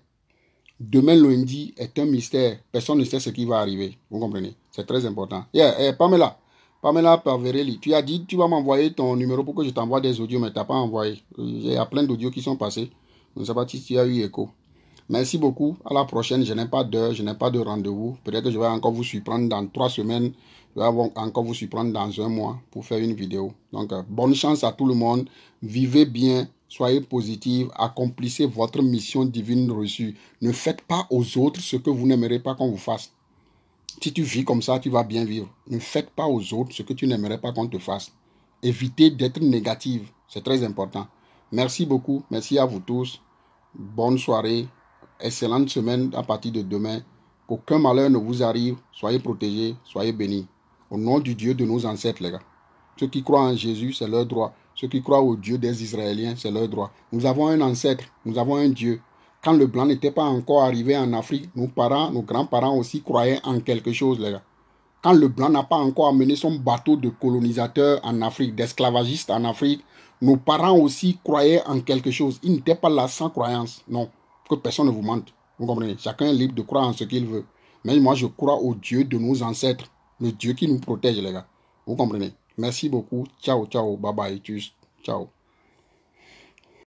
Demain lundi est un mystère. Personne ne sait ce qui va arriver. Vous comprenez C'est très important. Yeah, eh, Pamela. Pamela Paverelli, tu as dit tu vas m'envoyer ton numéro pour que je t'envoie des audios, mais tu n'as pas envoyé. Il y a plein d'audios qui sont passés. Je ne sais pas si tu as eu écho. Merci beaucoup. À la prochaine. Je n'ai pas d'heure, je n'ai pas de rendez-vous. Peut-être que je vais encore vous surprendre dans trois semaines. Je vais encore vous surprendre dans un mois pour faire une vidéo. Donc, euh, bonne chance à tout le monde. Vivez bien. Soyez positif. Accomplissez votre mission divine reçue. Ne faites pas aux autres ce que vous n'aimerez pas qu'on vous fasse. Si tu vis comme ça, tu vas bien vivre. Ne faites pas aux autres ce que tu n'aimerais pas qu'on te fasse. Évitez d'être négative. C'est très important. Merci beaucoup. Merci à vous tous. Bonne soirée excellente semaine à partir de demain. Qu'aucun malheur ne vous arrive. Soyez protégés, soyez bénis. Au nom du Dieu de nos ancêtres, les gars. Ceux qui croient en Jésus, c'est leur droit. Ceux qui croient au Dieu des Israéliens, c'est leur droit. Nous avons un ancêtre, nous avons un Dieu. Quand le blanc n'était pas encore arrivé en Afrique, nos parents, nos grands-parents aussi croyaient en quelque chose, les gars. Quand le blanc n'a pas encore amené son bateau de colonisateur en Afrique, d'esclavagistes en Afrique, nos parents aussi croyaient en quelque chose. Ils n'étaient pas là sans croyance, non personne ne vous mente. Vous comprenez Chacun est libre de croire en ce qu'il veut. Mais moi, je crois au Dieu de nos ancêtres, le Dieu qui nous protège, les gars. Vous comprenez Merci beaucoup. Ciao, ciao. Bye bye. Ciao.